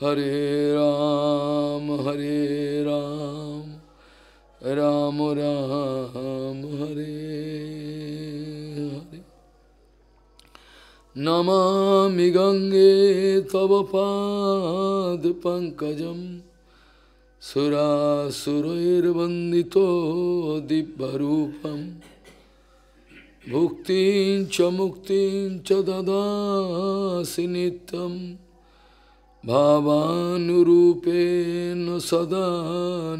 हरे राम हरे राम राम राम हरे हरे नमामि गंगे तव पाद पंकज दिव्यरूपं भुक्तिं च मुक्तिं च ददासि नित्यम् भावानुरूपेण सदा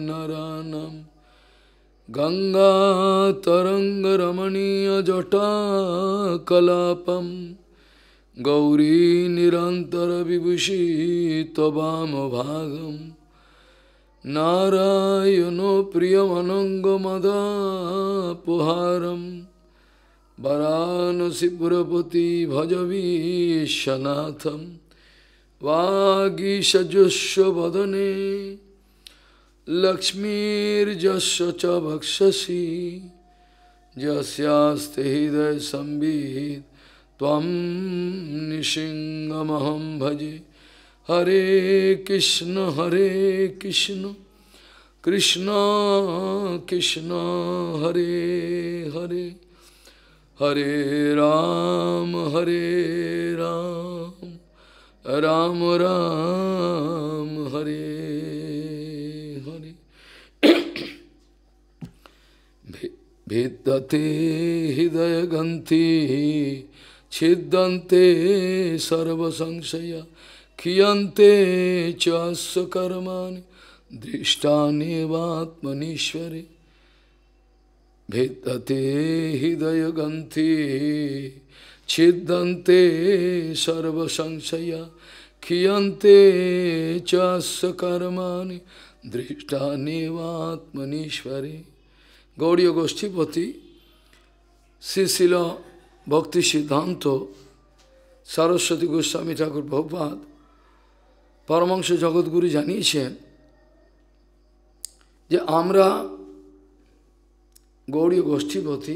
नरानं गङ्गातरङ्गरमणीयजटाकलापं गौरीनिरन्तरविभूषी त्वमभागं नारायणो प्रियमनङ्गमदापुहारं वरानसिपुरपति भजवीशनाथम् वागीशजुस्व वदने लक्ष्मीर्जस्व च भक्षसि यस्यास्ते हृदय संवित् त्वं निशिङ्गमहं भजे हरे कृष्ण हरे कृष्ण कृष्ण कृष्ण हरे हरे हरे राम हरे राम राम राम हरे हरे भिद्यते हृदय गंथी छिद्यन्ते सर्वसंशय खियन्ते च कर्माणि दृष्टानेवात्मनीश्वरे भिद्यते हृदय गंथि ছিদন্তে সর্বসংশয়া খিয়ন্তে চাস্য দৃষ্টা দৃষ্টানিবাত্মনীশ্বরে গৌরীয় গোষ্ঠীপতি শ্রীশিল ভক্তি সিদ্ধান্ত সরস্বতী গোস্বামী ঠাকুর ভগবাদ পরমাংশ জগৎগুরু জানিয়েছেন যে আমরা গৌরীয় গোষ্ঠীপতি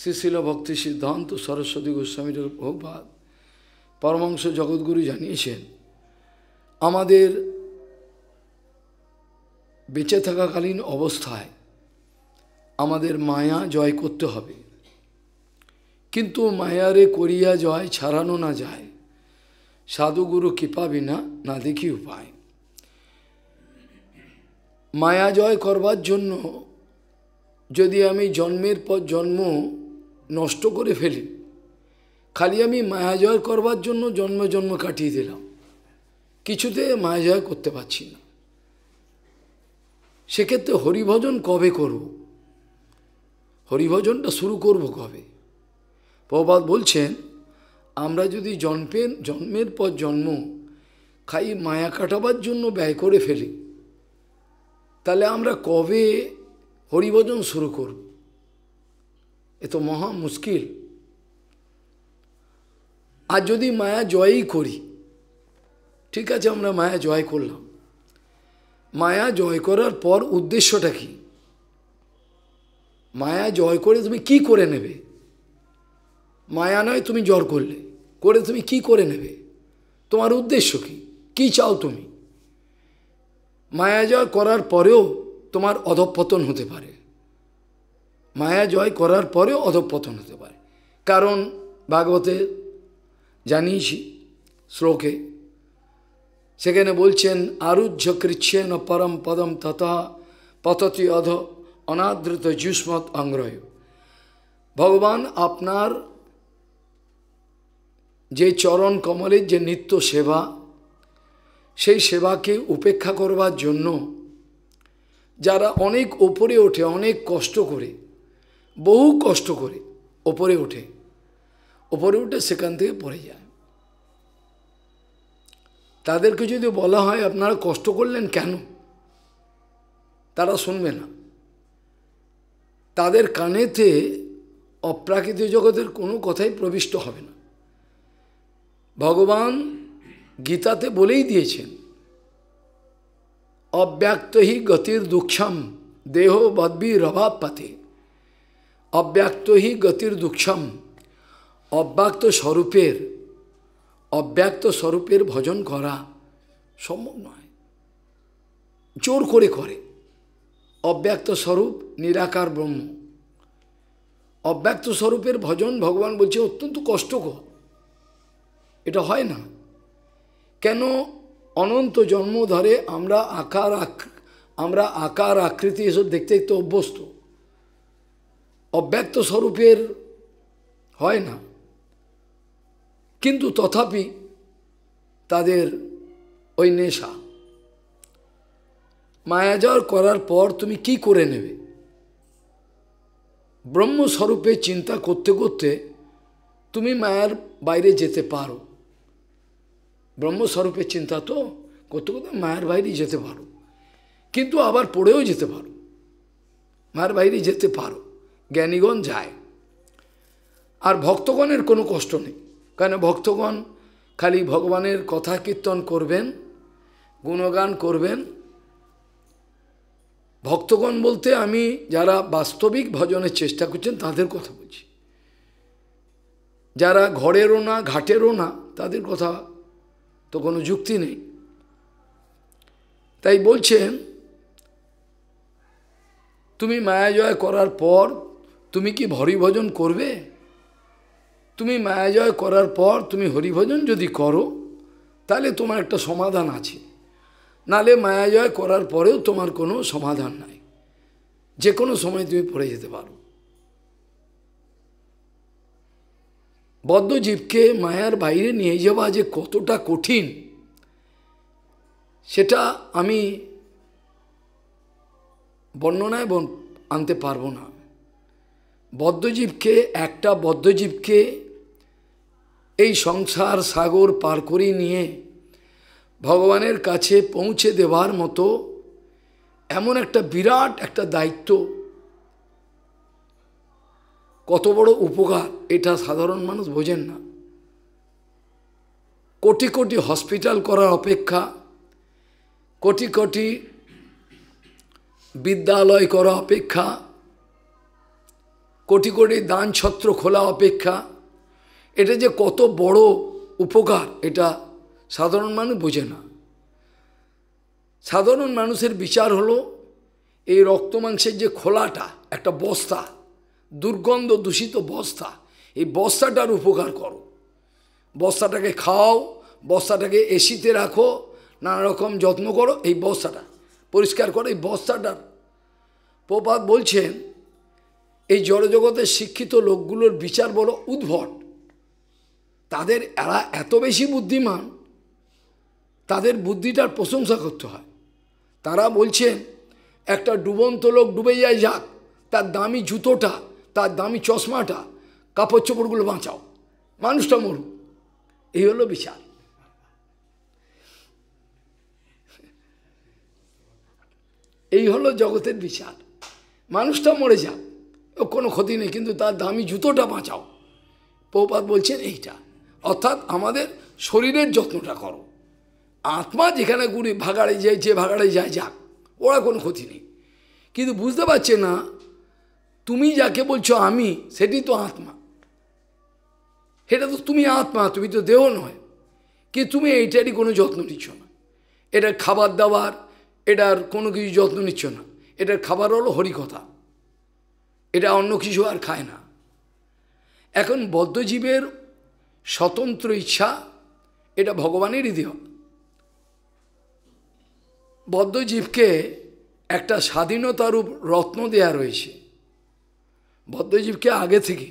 শ্রীশিল ভক্তি সিদ্ধান্ত সরস্বতী গোস্বামীর ভোগবাদ পরমাংশ জগৎগুরু জানিয়েছেন আমাদের বেঁচে থাকাকালীন অবস্থায় আমাদের মায়া জয় করতে হবে কিন্তু মায়ারে করিয়া জয় ছাড়ানো না যায় সাধুগুরু কৃপা বিনা না দেখি উপায় মায়া জয় করবার জন্য যদি আমি জন্মের পর জন্ম নষ্ট করে ফেলি খালি আমি মায়াজয় করবার জন্য জন্ম জন্ম কাটিয়ে দিলাম কিছুতে মায়াজয় করতে পারছি না সেক্ষেত্রে হরিভজন কবে করব হরিভজনটা শুরু করব কবে প্রবাদ বলছেন আমরা যদি জন্মের জন্মের পর জন্ম খাই মায়া কাটাবার জন্য ব্যয় করে ফেলি তাহলে আমরা কবে হরিভজন শুরু করব এ তো মহা মুশকিল আর যদি মায়া জয়ই করি ঠিক আছে আমরা মায়া জয় করলাম মায়া জয় করার পর উদ্দেশ্যটা কি মায়া জয় করে তুমি কি করে নেবে মায়া নয় তুমি জ্বর করলে করে তুমি কি করে নেবে তোমার উদ্দেশ্য কি কি চাও তুমি মায়া জয় করার পরেও তোমার অধপতন হতে পারে মায়া জয় করার পরেও অধপতন হতে পারে কারণ ভাগবতে জানিয়েছি শ্লোকে সেখানে বলছেন আরুহ্য কৃচ্ছেন পরম পদম তথা পততি অধ অনাদৃত জুস্মত অঙ্গ্রয় ভগবান আপনার যে চরণ কমলের যে নিত্য সেবা সেই সেবাকে উপেক্ষা করবার জন্য যারা অনেক ওপরে ওঠে অনেক কষ্ট করে বহু কষ্ট করে ওপরে ওঠে ওপরে উঠে সেখান থেকে পড়ে যায় তাদেরকে যদি বলা হয় আপনারা কষ্ট করলেন কেন তারা শুনবে না তাদের কানেতে অপ্রাকৃত জগতের কোনো কথাই প্রবিষ্ট হবে না ভগবান গীতাতে বলেই দিয়েছেন অব্যক্ত হি গতির দুঃখম দেহ বদবি রভাব পাতে অব্যক্ত হি গতির দুঃখম অব্যক্ত স্বরূপের অব্যক্ত স্বরূপের ভজন করা সম্ভব নয় জোর করে করে অব্যক্ত স্বরূপ নিরাকার ব্রহ্ম অব্যক্ত স্বরূপের ভজন ভগবান বলছে অত্যন্ত কষ্টকর এটা হয় না কেন অনন্ত জন্ম ধরে আমরা আকার আমরা আকার আকৃতি এসব দেখতে দেখতে অভ্যস্ত অব্যক্ত স্বরূপের হয় না কিন্তু তথাপি তাদের ওই নেশা মায়াজর করার পর তুমি কি করে নেবে ব্রহ্মস্বরূপে চিন্তা করতে করতে তুমি মায়ার বাইরে যেতে পারো ব্রহ্মস্বরূপের চিন্তা তো কত করতে মায়ের বাইরে যেতে পারো কিন্তু আবার পড়েও যেতে পারো মায়ের বাইরে যেতে পারো জ্ঞানীগণ যায় আর ভক্তগণের কোনো কষ্ট নেই কেন ভক্তগণ খালি ভগবানের কথা কীর্তন করবেন গুণগান করবেন ভক্তগণ বলতে আমি যারা বাস্তবিক ভজনের চেষ্টা করছেন তাদের কথা বলছি যারা ঘরেরও না ঘাটেরও না তাদের কথা তো কোনো যুক্তি নেই তাই বলছেন তুমি মায়াজয় করার পর তুমি কি হরিভজন করবে তুমি মায়াজয় করার পর তুমি হরিভজন যদি করো তাহলে তোমার একটা সমাধান আছে নালে মায়াজয় করার পরেও তোমার কোনো সমাধান নাই যে কোনো সময় তুমি পড়ে যেতে পারো বদ্ধজীবকে মায়ার বাইরে নিয়ে যাওয়া যে কতটা কঠিন সেটা আমি বর্ণনায় আনতে পারবো না বদ্ধজীবকে একটা বদ্ধজীবকে এই সংসার সাগর পার করে নিয়ে ভগবানের কাছে পৌঁছে দেওয়ার মতো এমন একটা বিরাট একটা দায়িত্ব কত বড় উপকার এটা সাধারণ মানুষ বোঝেন না কোটি কোটি হসপিটাল করার অপেক্ষা কোটি কোটি বিদ্যালয় করা অপেক্ষা কোটি কোটি দান ছত্র খোলা অপেক্ষা এটা যে কত বড় উপকার এটা সাধারণ মানুষ বোঝে না সাধারণ মানুষের বিচার হলো এই রক্ত মাংসের যে খোলাটা একটা বস্তা দুর্গন্ধ দূষিত বস্তা এই বস্তাটার উপকার করো বস্তাটাকে খাও বস্তাটাকে এসিতে রাখো নানা রকম যত্ন করো এই বস্তাটা পরিষ্কার করো এই বস্তাটার প্রপাত বলছেন এই জড়জগতের শিক্ষিত লোকগুলোর বিচার বড় উদ্ভট তাদের এরা এত বেশি বুদ্ধিমান তাদের বুদ্ধিটার প্রশংসা করতে হয় তারা বলছেন একটা ডুবন্ত লোক ডুবে যায় যাক তার দামি জুতোটা তার দামি চশমাটা কাপড় চোপড়গুলো বাঁচাও মানুষটা মরু এই হলো বিচার এই হলো জগতের বিচার মানুষটা মরে যাক ও কোনো ক্ষতি নেই কিন্তু তার দামি জুতোটা বাঁচাও পৌপাত বলছেন এইটা অর্থাৎ আমাদের শরীরের যত্নটা করো আত্মা যেখানে গুড়ি ভাগাড়ে যায় যে ভাগাড়ে যায় যাক ওরা কোনো ক্ষতি নেই কিন্তু বুঝতে পারছে না তুমি যাকে বলছো আমি সেটি তো আত্মা সেটা তো তুমি আত্মা তুমি তো দেহ নয় কি তুমি এইটারই কোনো যত্ন নিচ্ছ না এটার খাবার দাবার এটার কোনো কিছু যত্ন নিচ্ছ না এটার খাবার হলো হরিকথা এটা অন্য কিছু আর খায় না এখন বদ্ধজীবের স্বতন্ত্র ইচ্ছা এটা ভগবানেরই দেহ বদ্ধজীবকে একটা স্বাধীনতারূপ রত্ন দেয়া রয়েছে ভদ্রজীবকে আগে থেকে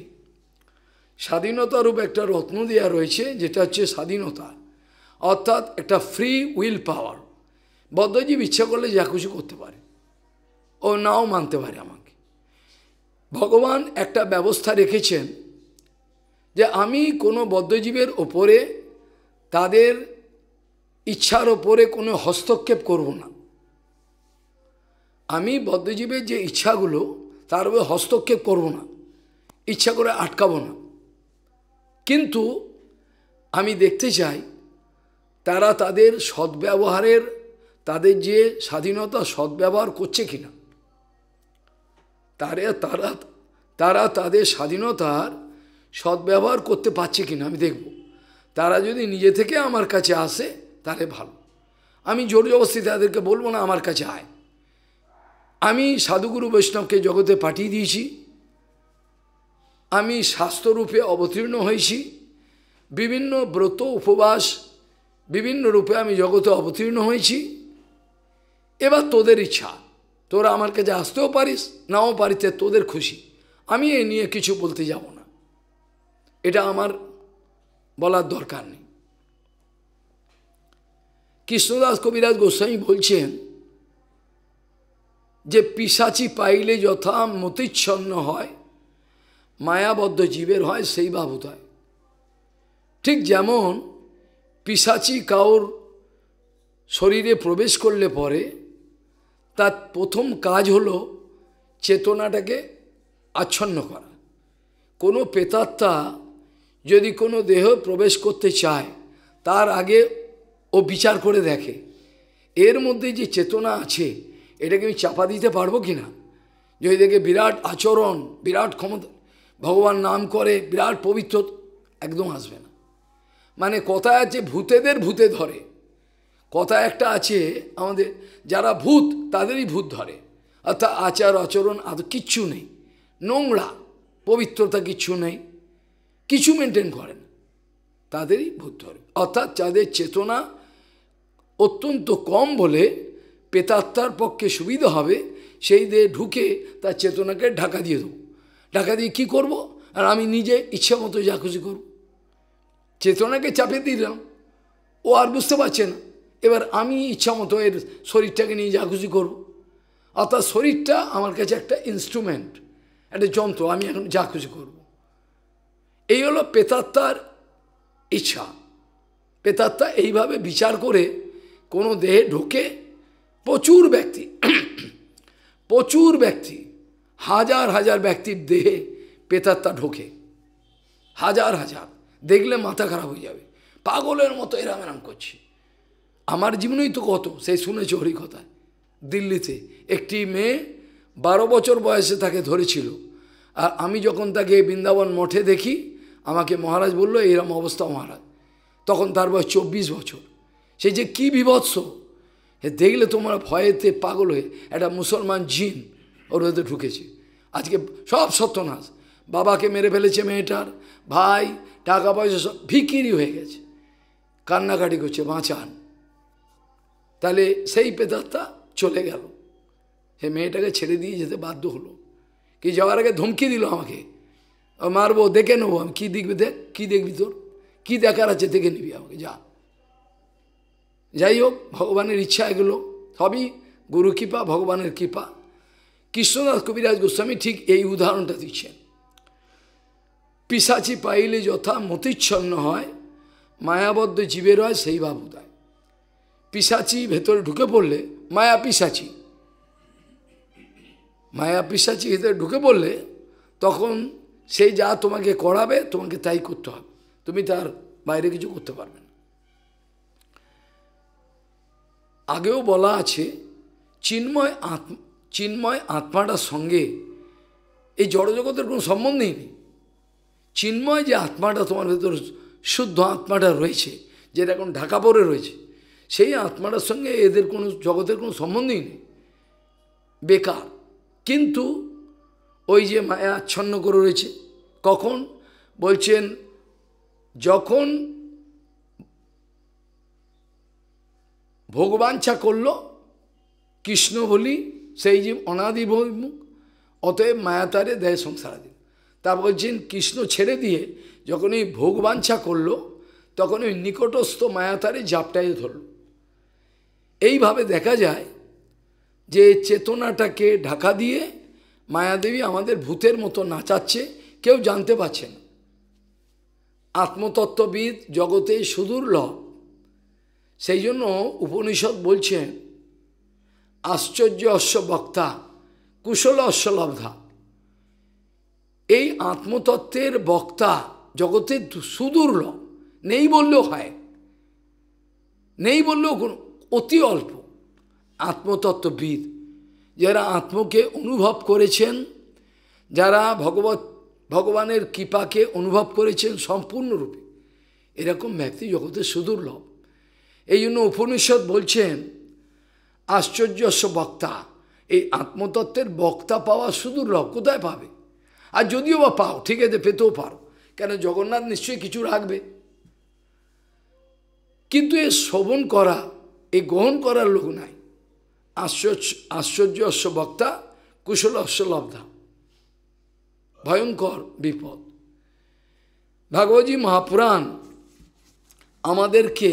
স্বাধীনতারূপ একটা রত্ন দেওয়া রয়েছে যেটা হচ্ছে স্বাধীনতা অর্থাৎ একটা ফ্রি উইল পাওয়ার বদ্ধজীব ইচ্ছা করলে যা কিছু করতে পারে ও নাও মানতে পারে আমাকে ভগবান একটা ব্যবস্থা রেখেছেন যে আমি কোনো বদ্ধজীবের ওপরে তাদের ইচ্ছার ওপরে কোনো হস্তক্ষেপ করব না আমি বদ্ধজীবের যে ইচ্ছাগুলো তার উপরে হস্তক্ষেপ করব না ইচ্ছা করে আটকাব না কিন্তু আমি দেখতে চাই তারা তাদের সদ্ব্যবহারের তাদের যে স্বাধীনতা সদ্ব্যবহার করছে কি না তারা তারা তারা তাদের স্বাধীনতার সদ্ব্যবহার করতে পারছে কি না আমি দেখব তারা যদি নিজে থেকে আমার কাছে আসে তাহলে ভালো আমি জোর জবস্তি তাদেরকে বলবো না আমার কাছে আয় আমি সাধুগুরু বৈষ্ণবকে জগতে পাঠিয়ে দিয়েছি আমি স্বাস্থ্যরূপে অবতীর্ণ হয়েছি বিভিন্ন ব্রত উপবাস বিভিন্ন রূপে আমি জগতে অবতীর্ণ হয়েছি এবার তোদের ইচ্ছা তোরা আমার কাছে আসতেও পারিস নাও পারিতে তোদের খুশি আমি এ নিয়ে কিছু বলতে যাব না এটা আমার বলার দরকার নেই কৃষ্ণদাস কবিরাজ গোস্বামী বলছেন যে পিসাচি পাইলে যথা মতিচ্ছন্ন হয় মায়াবদ্ধ জীবের হয় সেই বাবুত হয় ঠিক যেমন পিসাচি কাউর শরীরে প্রবেশ করলে পরে তার প্রথম কাজ হলো চেতনাটাকে আচ্ছন্ন করা কোনো পেতাত্মা যদি কোনো দেহ প্রবেশ করতে চায় তার আগে ও বিচার করে দেখে এর মধ্যে যে চেতনা আছে এটাকে আমি চাপা দিতে পারবো কি না যদি দেখে বিরাট আচরণ বিরাট ক্ষমতা ভগবান নাম করে বিরাট পবিত্র একদম আসবে না মানে কথা আছে ভূতেদের ভূতে ধরে কথা একটা আছে আমাদের যারা ভূত তাদেরই ভূত ধরে অর্থাৎ আচার আচরণ আদ কিচ্ছু নেই নোংরা পবিত্রতা কিচ্ছু নেই কিছু মেনটেন করেন তাদেরই ভূত ধরে অর্থাৎ তাদের চেতনা অত্যন্ত কম বলে পেতাত্মার পক্ষে সুবিধা হবে সেই দেহে ঢুকে তার চেতনাকে ঢাকা দিয়ে দেবো ঢাকা দিয়ে কী করব আর আমি নিজে ইচ্ছা মতো যা খুশি করব চেতনাকে চাপে দিলাম ও আর বুঝতে পারছে না এবার আমি ইচ্ছা মতো এর শরীরটাকে নিয়ে যা খুশি করব অর্থাৎ শরীরটা আমার কাছে একটা ইনস্ট্রুমেন্ট একটা যন্ত্র আমি এখন যা খুশি করব এই হলো পেতাত্মার ইচ্ছা পেতাত্মা এইভাবে বিচার করে কোনো দেহে ঢোকে প্রচুর ব্যক্তি প্রচুর ব্যক্তি হাজার হাজার ব্যক্তির দেহে পেতাত্তা ঢোকে হাজার হাজার দেখলে মাথা খারাপ হয়ে যাবে পাগলের মতো এরাম এরাম করছে আমার জীবনেই তো কত সেই শুনেছে হরিকথায় দিল্লিতে একটি মেয়ে বারো বছর বয়সে তাকে ধরেছিল আর আমি যখন তাকে বৃন্দাবন মঠে দেখি আমাকে মহারাজ বলল এরম অবস্থা মহারাজ তখন তার বয়স চব্বিশ বছর সেই যে কি বিভৎস দেখলে তোমরা ভয়েতে পাগল হয়ে একটা মুসলমান জিন ওর হতে ঢুকেছে আজকে সব সত্যনাশ বাবাকে মেরে ফেলেছে মেয়েটার ভাই টাকা পয়সা সব ভিকিরি হয়ে গেছে কান্নাকাটি করছে বাঁচান তাহলে সেই পেতাত্তা চলে গেল সে মেয়েটাকে ছেড়ে দিয়ে যেতে বাধ্য হলো কি যাওয়ার আগে ধমকি দিল আমাকে মারবো দেখে নেবো আমি কী দেখবি দেখ কী দেখবি তোর কী দেখার আছে দেখে নিবি আমাকে যা যাই হোক ভগবানের ইচ্ছা এগুলো সবই গুরু কৃপা ভগবানের কৃপা কৃষ্ণনাথ কবিরাজ গোস্বামী ঠিক এই উদাহরণটা দিচ্ছেন পিসাচি পাইলে যথা মতিচ্ছন্ন হয় মায়াবদ্ধ জীবের হয় সেই বাবুদায় পিসাচি ভেতরে ঢুকে পড়লে মায়া পিসাচি মায়া পিসাচি ভেতরে ঢুকে পড়লে তখন সেই যা তোমাকে করাবে তোমাকে তাই করতে হবে তুমি তার বাইরে কিছু করতে পারবে না আগেও বলা আছে চিন্ময় আত্ম চিন্ময় আত্মাটার সঙ্গে এই জড়জগতের কোনো সম্বন্ধই নেই চিন্ময় যে আত্মাটা তোমার ভেতর শুদ্ধ আত্মাটা রয়েছে যেটা এখন ঢাকা পরে রয়েছে সেই আত্মাটার সঙ্গে এদের কোনো জগতের কোনো সম্বন্ধই নেই বেকার কিন্তু ওই যে মায়া আচ্ছন্ন করে রয়েছে কখন বলছেন যখন ভোগবাঞ্ছা করল কৃষ্ণ বলি সেই যে অনাদি মুখ অতএব মায়াতারে দেয় সংসারাধীন তারপর বলছেন কৃষ্ণ ছেড়ে দিয়ে যখন এই ভোগবাঞ্ছা করল তখন ওই নিকটস্থ মায়াতারে জাপটাই ধরল এইভাবে দেখা যায় যে চেতনাটাকে ঢাকা দিয়ে মায়াদেবী আমাদের ভূতের মতো নাচাচ্ছে কেউ জানতে পারছে না আত্মতত্ত্ববিদ জগতে সুদুর্লভ সেই জন্য উপনিষদ বলছেন আশ্চর্য অশ্ব বক্তা কুশল অশ্বলব্ধা এই আত্মতত্ত্বের বক্তা জগতের সুদুর্লভ নেই বললেও হয় নেই বললেও অতি অল্প আত্মতত্ত্ববিদ যারা আত্মকে অনুভব করেছেন যারা ভগবত ভগবানের কৃপাকে অনুভব করেছেন সম্পূর্ণরূপে এরকম ব্যক্তি জগতের সুদুর্লভ এই জন্য উপনিষদ বলছেন আশ্চর্যস্ব বক্তা এই আত্মতত্ত্বের বক্তা পাওয়া শুধু কোথায় পাবে আর যদিও বা পাও ঠিক আছে পেতেও পারো কেন জগন্নাথ নিশ্চয়ই কিছু রাখবে কিন্তু এ শ্রবণ করা এ গ্রহণ করার লোক নাই আশ্চর্য আশ্চর্য বক্তা কুশল অশ্বলব্ধা ভয়ঙ্কর বিপদ ভাগবতী মহাপুরাণ আমাদেরকে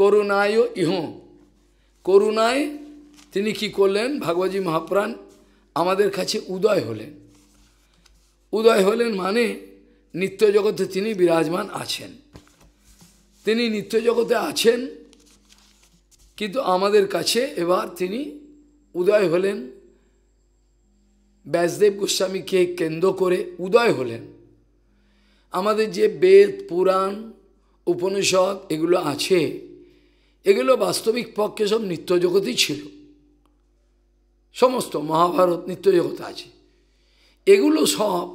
করুণায় ইহ করুণায় তিনি কি করলেন ভাগবতী মহাপ্রাণ আমাদের কাছে উদয় হলেন উদয় হলেন মানে নিত্য জগতে তিনি বিরাজমান আছেন তিনি নিত্য জগতে আছেন কিন্তু আমাদের কাছে এবার তিনি উদয় হলেন ব্যাসদেব গোস্বামীকে কেন্দ্র করে উদয় হলেন আমাদের যে বেদ পুরাণ উপনিষদ এগুলো আছে এগুলো বাস্তবিক পক্ষে সব জগতই ছিল সমস্ত মহাভারত নিত্যজগত আছে এগুলো সব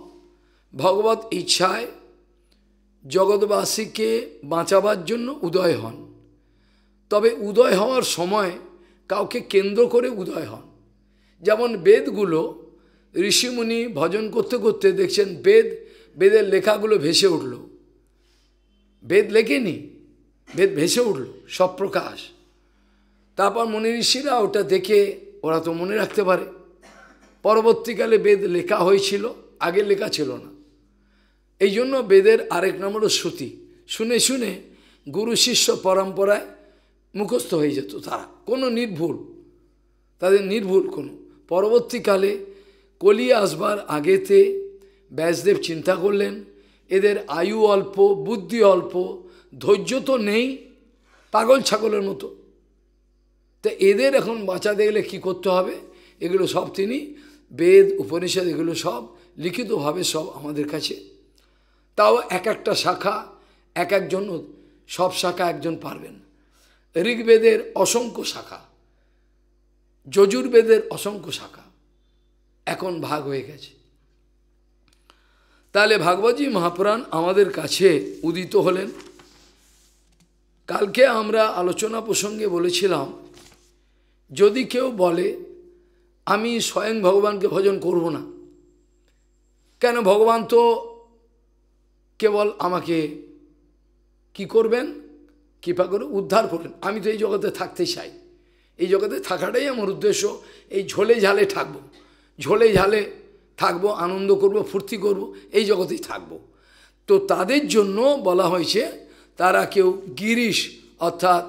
ভগবত ইচ্ছায় জগৎবাসীকে বাঁচাবার জন্য উদয় হন তবে উদয় হওয়ার সময় কাউকে কেন্দ্র করে উদয় হন যেমন বেদগুলো ঋষিমুনি ভজন করতে করতে দেখছেন বেদ বেদের লেখাগুলো ভেসে উঠল বেদ লেখেনি ভেসে উঠল সব প্রকাশ তারপর মনে ঋষিরা ওটা দেখে ওরা তো মনে রাখতে পারে পরবর্তীকালে বেদ লেখা হয়েছিল আগে লেখা ছিল না এই জন্য বেদের আরেক নম্বর শ্রুতি শুনে শুনে গুরু শিষ্য পরম্পরায় মুখস্থ হয়ে যেত তারা কোনো নির্ভুল তাদের নির্ভুল কোনো পরবর্তীকালে কলি আসবার আগেতে ব্যাসদেব চিন্তা করলেন এদের আয়ু অল্প বুদ্ধি অল্প ধৈর্য তো নেই পাগল ছাগলের মতো তা এদের এখন বাঁচাতে গেলে কি করতে হবে এগুলো সব তিনি বেদ উপনিষদ এগুলো সব লিখিতভাবে সব আমাদের কাছে তাও এক একটা শাখা এক একজন সব শাখা একজন পারবেন ঋগ্বেদের অসংখ্য শাখা যজুর্বেদের অসংখ্য শাখা এখন ভাগ হয়ে গেছে তাহলে ভাগবতী মহাপুরাণ আমাদের কাছে উদিত হলেন কালকে আমরা আলোচনা প্রসঙ্গে বলেছিলাম যদি কেউ বলে আমি স্বয়ং ভগবানকে ভজন করব না কেন ভগবান তো কেবল আমাকে কি করবেন কৃপা করে উদ্ধার করবেন আমি তো এই জগতে থাকতে চাই এই জগতে থাকাটাই আমার উদ্দেশ্য এই ঝোলে ঝালে থাকব ঝোলে ঝালে থাকব আনন্দ করব ফুর্তি করব এই জগতেই থাকব তো তাদের জন্য বলা হয়েছে তারা কেউ গিরিশ অর্থাৎ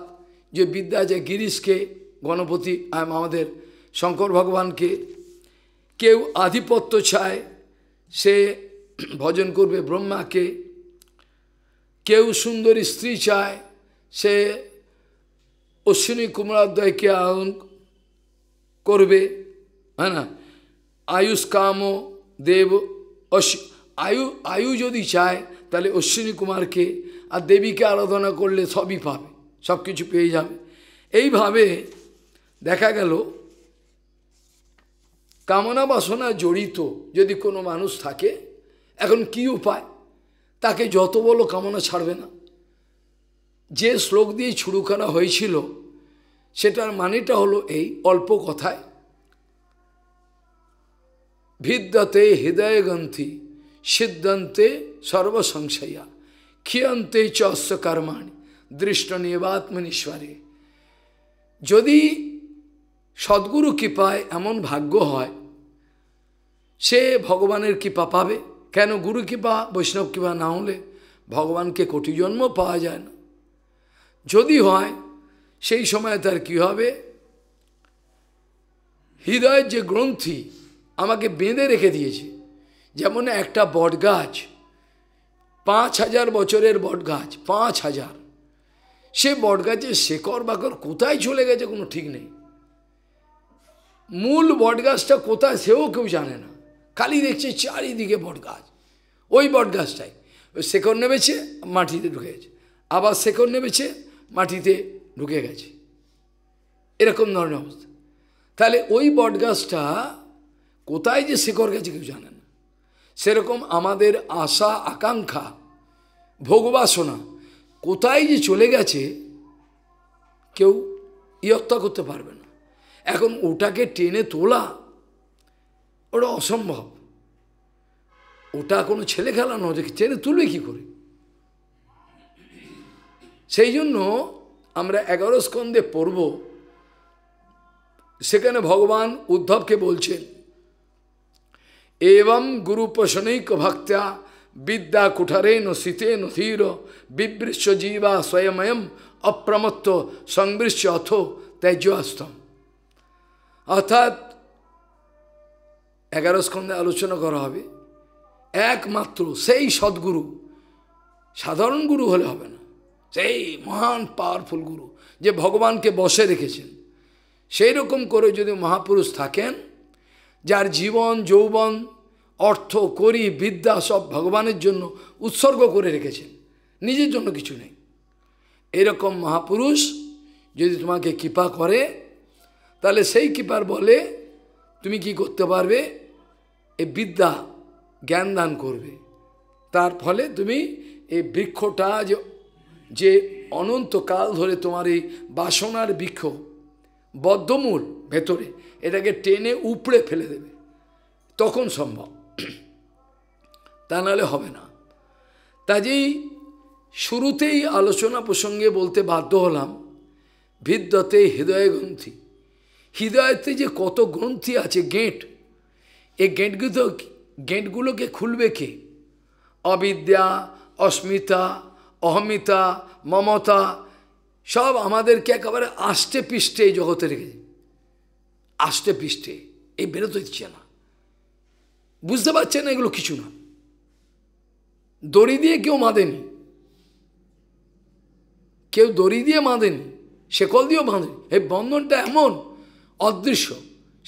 যে বিদ্যা আছে গিরিশকে গণপতি আমাদের শঙ্কর ভগবানকে কেউ আধিপত্য চায় সে ভজন করবে ব্রহ্মাকে কেউ সুন্দরী স্ত্রী চায় সে অশ্বিনী কুমারদ্বয়কে আয়ন করবে হ্যাঁ না আয়ুষ কাম দেব আয়ু আয়ু যদি চায় তাহলে অশ্বিনী কুমারকে আর দেবীকে আরাধনা করলে সবই পাবে সব কিছু পেয়ে যাবে এইভাবে দেখা গেল কামনা বাসনা জড়িত যদি কোনো মানুষ থাকে এখন কি উপায় তাকে যত বলো কামনা ছাড়বে না যে শ্লোক দিয়ে শুরু করা হয়েছিল সেটার মানেটা হলো এই অল্প কথায় ভিদ্যতে হৃদয়গ্রন্থি সিদ্ধান্তে সর্বসংশয়া ক্ষিয়ন্তে চস্য কর্মাণি দৃষ্ট নিবাত্মনিশ্বরে যদি সদ্গুরু কৃপায় এমন ভাগ্য হয় সে ভগবানের কৃপা পাবে কেন গুরু কৃপা বৈষ্ণব কৃপা না হলে ভগবানকে কোটি জন্ম পাওয়া যায় না যদি হয় সেই সময় তার কি হবে হৃদয়ের যে গ্রন্থি আমাকে বেঁধে রেখে দিয়েছে যেমন একটা বটগাছ পাঁচ হাজার বছরের বটগাছ পাঁচ হাজার সে গাছের শেকড় বাকর কোথায় চলে গেছে কোনো ঠিক নেই মূল বটগাছটা কোথায় সেও কেউ জানে না খালি দেখছে চারিদিকে বটগাছ ওই বটগাছটাই ওই শেকড় নেমেছে মাটিতে ঢুকে গেছে আবার শেকড় নেমেছে মাটিতে ঢুকে গেছে এরকম ধরনের অবস্থা তাহলে ওই বটগাছটা কোথায় যে শেকড় গেছে কেউ জানে না সেরকম আমাদের আশা আকাঙ্ক্ষা ভোগবাসনা কোথায় যে চলে গেছে কেউ ইয়ত্তা করতে পারবে না এখন ওটাকে টেনে তোলা ওটা অসম্ভব ওটা কোনো ছেলে খেলা নয় টেনে তুলবে কী করে সেই জন্য আমরা এগারো স্কন্ধে পড়ব সেখানে ভগবান উদ্ধবকে বলছেন এবং গুরু ভক্তা বিদ্যা কুঠারেন শীতেন ধীর বিবৃচ্ছ জীবা স্বয়ময়ম অপ্রমত্ত সংবৃশ্য অথ ত্যাজ্যস্তম অর্থাৎ এগারো স্কন্ধে আলোচনা করা হবে একমাত্র সেই সদ্গুরু সাধারণ গুরু হলে হবে না সেই মহান পাওয়ারফুল গুরু যে ভগবানকে বসে রেখেছেন সেই রকম করে যদি মহাপুরুষ থাকেন যার জীবন যৌবন অর্থ করি বিদ্যা সব ভগবানের জন্য উৎসর্গ করে রেখেছেন নিজের জন্য কিছু নেই এরকম মহাপুরুষ যদি তোমাকে কৃপা করে তাহলে সেই কৃপার বলে তুমি কি করতে পারবে এ বিদ্যা জ্ঞান দান করবে তার ফলে তুমি এই বৃক্ষটা যে যে অনন্তকাল ধরে তোমার এই বাসনার বৃক্ষ বদ্ধমূল ভেতরে এটাকে টেনে উপড়ে ফেলে দেবে তখন সম্ভব তা নাহলে হবে না তাজেই শুরুতেই আলোচনা প্রসঙ্গে বলতে বাধ্য হলাম ভিদ্যতে হৃদয় গ্রন্থি হৃদয়তে যে কত গ্রন্থি আছে গেট এই গেটগুলো গেঁটগুলোকে খুলবে কে অবিদ্যা অস্মিতা অহমিতা মমতা সব আমাদেরকে একেবারে আষ্টে পিষ্টে এই জগতে রেখেছে আষ্টে পিষ্টে এই বেরোতে দিচ্ছে না বুঝতে পারছেন এগুলো কিছু না দড়ি দিয়ে কেউ বাঁধেনি কেউ দড়ি দিয়ে বাঁধেনি শেকল দিয়েও বাঁধেনি এই বন্ধনটা এমন অদৃশ্য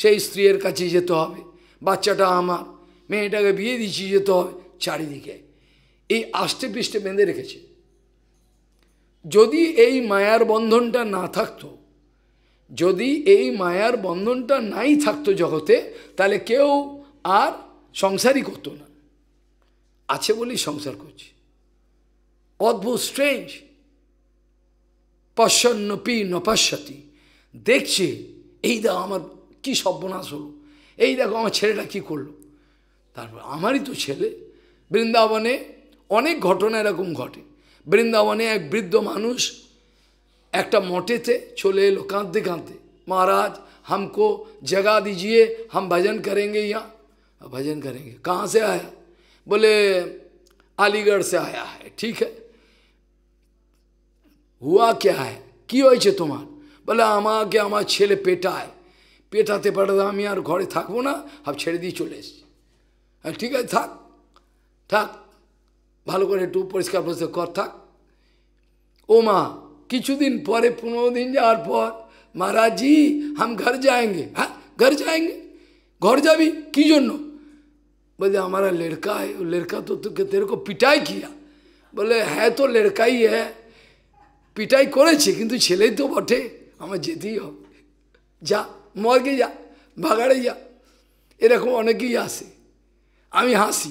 সেই স্ত্রীর কাছে যেতে হবে বাচ্চাটা আমার মেয়েটাকে বিয়ে দিচ্ছি যেতে হবে চারিদিকে এই আষ্টে পৃষ্ঠে বেঁধে রেখেছে যদি এই মায়ার বন্ধনটা না থাকতো যদি এই মায়ার বন্ধনটা নাই থাকতো জগতে তাহলে কেউ আর সংসারই করতো না আছে বলেই সংসার করছে অদ্ভুত স্ট্রেঞ্জ পশ্চন্নপি নপশ্যতি দেখছে এই দেখো আমার কি সর্বনাশ হলো এই দেখো আমার ছেলেটা কি করলো তারপর আমারই তো ছেলে বৃন্দাবনে অনেক ঘটনা এরকম ঘটে বৃন্দাবনে এক বৃদ্ধ মানুষ একটা মঠেতে চলে এলো কাঁদতে কাঁদতে মহারাজ হামকো জগা দিজিয়ে হাম ভজন করেন ইয়া भजन करेंगे कहाँ से आया बोले अलीगढ़ से आया है ठीक है हुआ क्या है क्यों तुम्हार बोले हमार के हमार छेले पेटा है पेटाते पड़ता हम यार घरे थकब ना अब छेड़े दी चले ठीक है थक थक भलोक एक परिष्कार कर थक ओ माँ किचुदिन पर पंद्रह दिन जा पर महाराज जी हम घर जाएंगे हाँ घर जाएंगे घर जा বলে हमारा लड़का है लड़का तो तुके तेरे को पिटाई किया बोले है तो लड़काई है পিটাই করেছে কিন্তু ছেলেই তো বটে আমার যেতেই হবে যা মর্গে যা ভাগাড়ে যা এরকম অনেকেই আসে আমি হাসি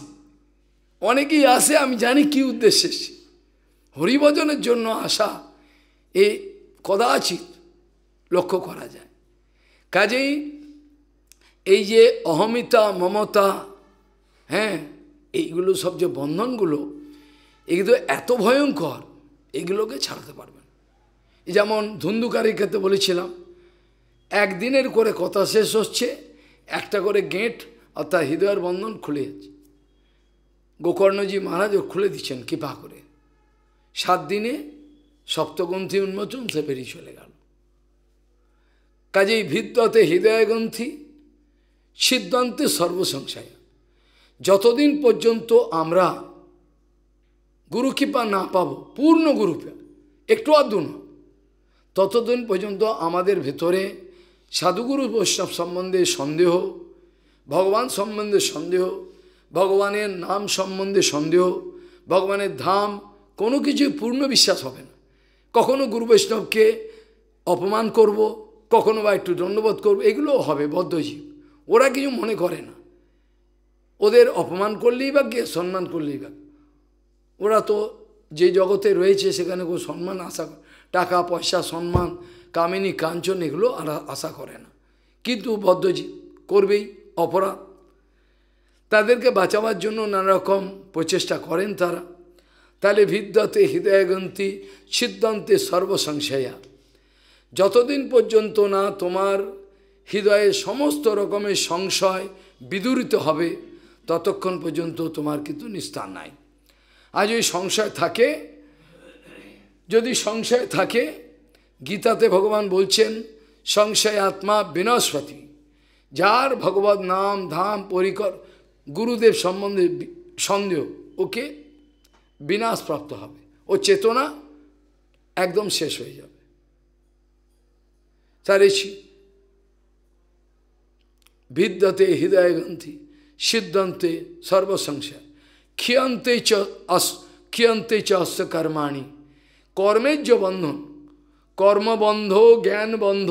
অনেকেই আসে আমি জানি কি উদ্দেশ্যে সে হরিভজনের জন্য আসা এ কদাচিত লক্ষ্য করা যায় কাজেই এই যে অহমিতা মমতা হ্যাঁ এইগুলো সব যে বন্ধনগুলো এগুলো এত ভয়ঙ্কর এগুলোকে ছাড়াতে পারবেন যেমন ধুন্দুকারীর ক্ষেত্রে বলেছিলাম একদিনের করে কথা শেষ হচ্ছে একটা করে গেট অর্থাৎ হৃদয়ের বন্ধন খুলে যাচ্ছে গোকর্ণজি মহারাজও খুলে দিচ্ছেন কৃপা করে সাত দিনে সপ্তগ্রন্থি উন্মোচন সে বেরিয়ে চলে গেল কাজেই ভিত্ততে হৃদয়গ্রন্থি সিদ্ধান্তে সর্বসংসায় যতদিন পর্যন্ত আমরা গুরু কৃপা না পাব পূর্ণ গুরুপা একটু আধু না ততদিন পর্যন্ত আমাদের ভেতরে সাধুগুরু বৈষ্ণব সম্বন্ধে সন্দেহ ভগবান সম্বন্ধে সন্দেহ ভগবানের নাম সম্বন্ধে সন্দেহ ভগবানের ধাম কোনো কিছুই পূর্ণ বিশ্বাস হবে না কখনো গুরু বৈষ্ণবকে অপমান করব কখনো বা একটু দণ্ডবোধ করব এগুলোও হবে বদ্ধজীব ওরা কিছু মনে করে না ওদের অপমান করলেই বা কে সম্মান করলেই বা ওরা তো যে জগতে রয়েছে সেখানে কেউ সম্মান আশা টাকা পয়সা সম্মান কামিনী কাঞ্চন এগুলো আর আশা করে না কিন্তু বদ্ধজি করবেই অপরাধ তাদেরকে বাঁচাবার জন্য নানারকম প্রচেষ্টা করেন তারা তাহলে ভিদ্যতে হৃদয়গন্তি সিদ্ধান্তে সর্বসংশয়া যতদিন পর্যন্ত না তোমার হৃদয়ে সমস্ত রকমের সংশয় বিদূরিত হবে ততক্ষণ পর্যন্ত তোমার কিন্তু নিস্তার নাই আজ ওই সংশয় থাকে যদি সংশয় থাকে গীতাতে ভগবান বলছেন সংশয় আত্মা বিনস্পতি যার ভগবত নাম ধাম পরিকর গুরুদেব সম্বন্ধে সন্দেহ ওকে বিনাশ প্রাপ্ত হবে ও চেতনা একদম শেষ হয়ে যাবে তার বিদ্যতে হৃদয় গ্রন্থি সিদ্ধান্তে সর্বসংসার ক্ষিয়ন্তে চ আস ক্ষিয়ন্তে চ অস্য কর্মাণী কর্মের যে বন্ধন কর্মবন্ধ জ্ঞান বন্ধ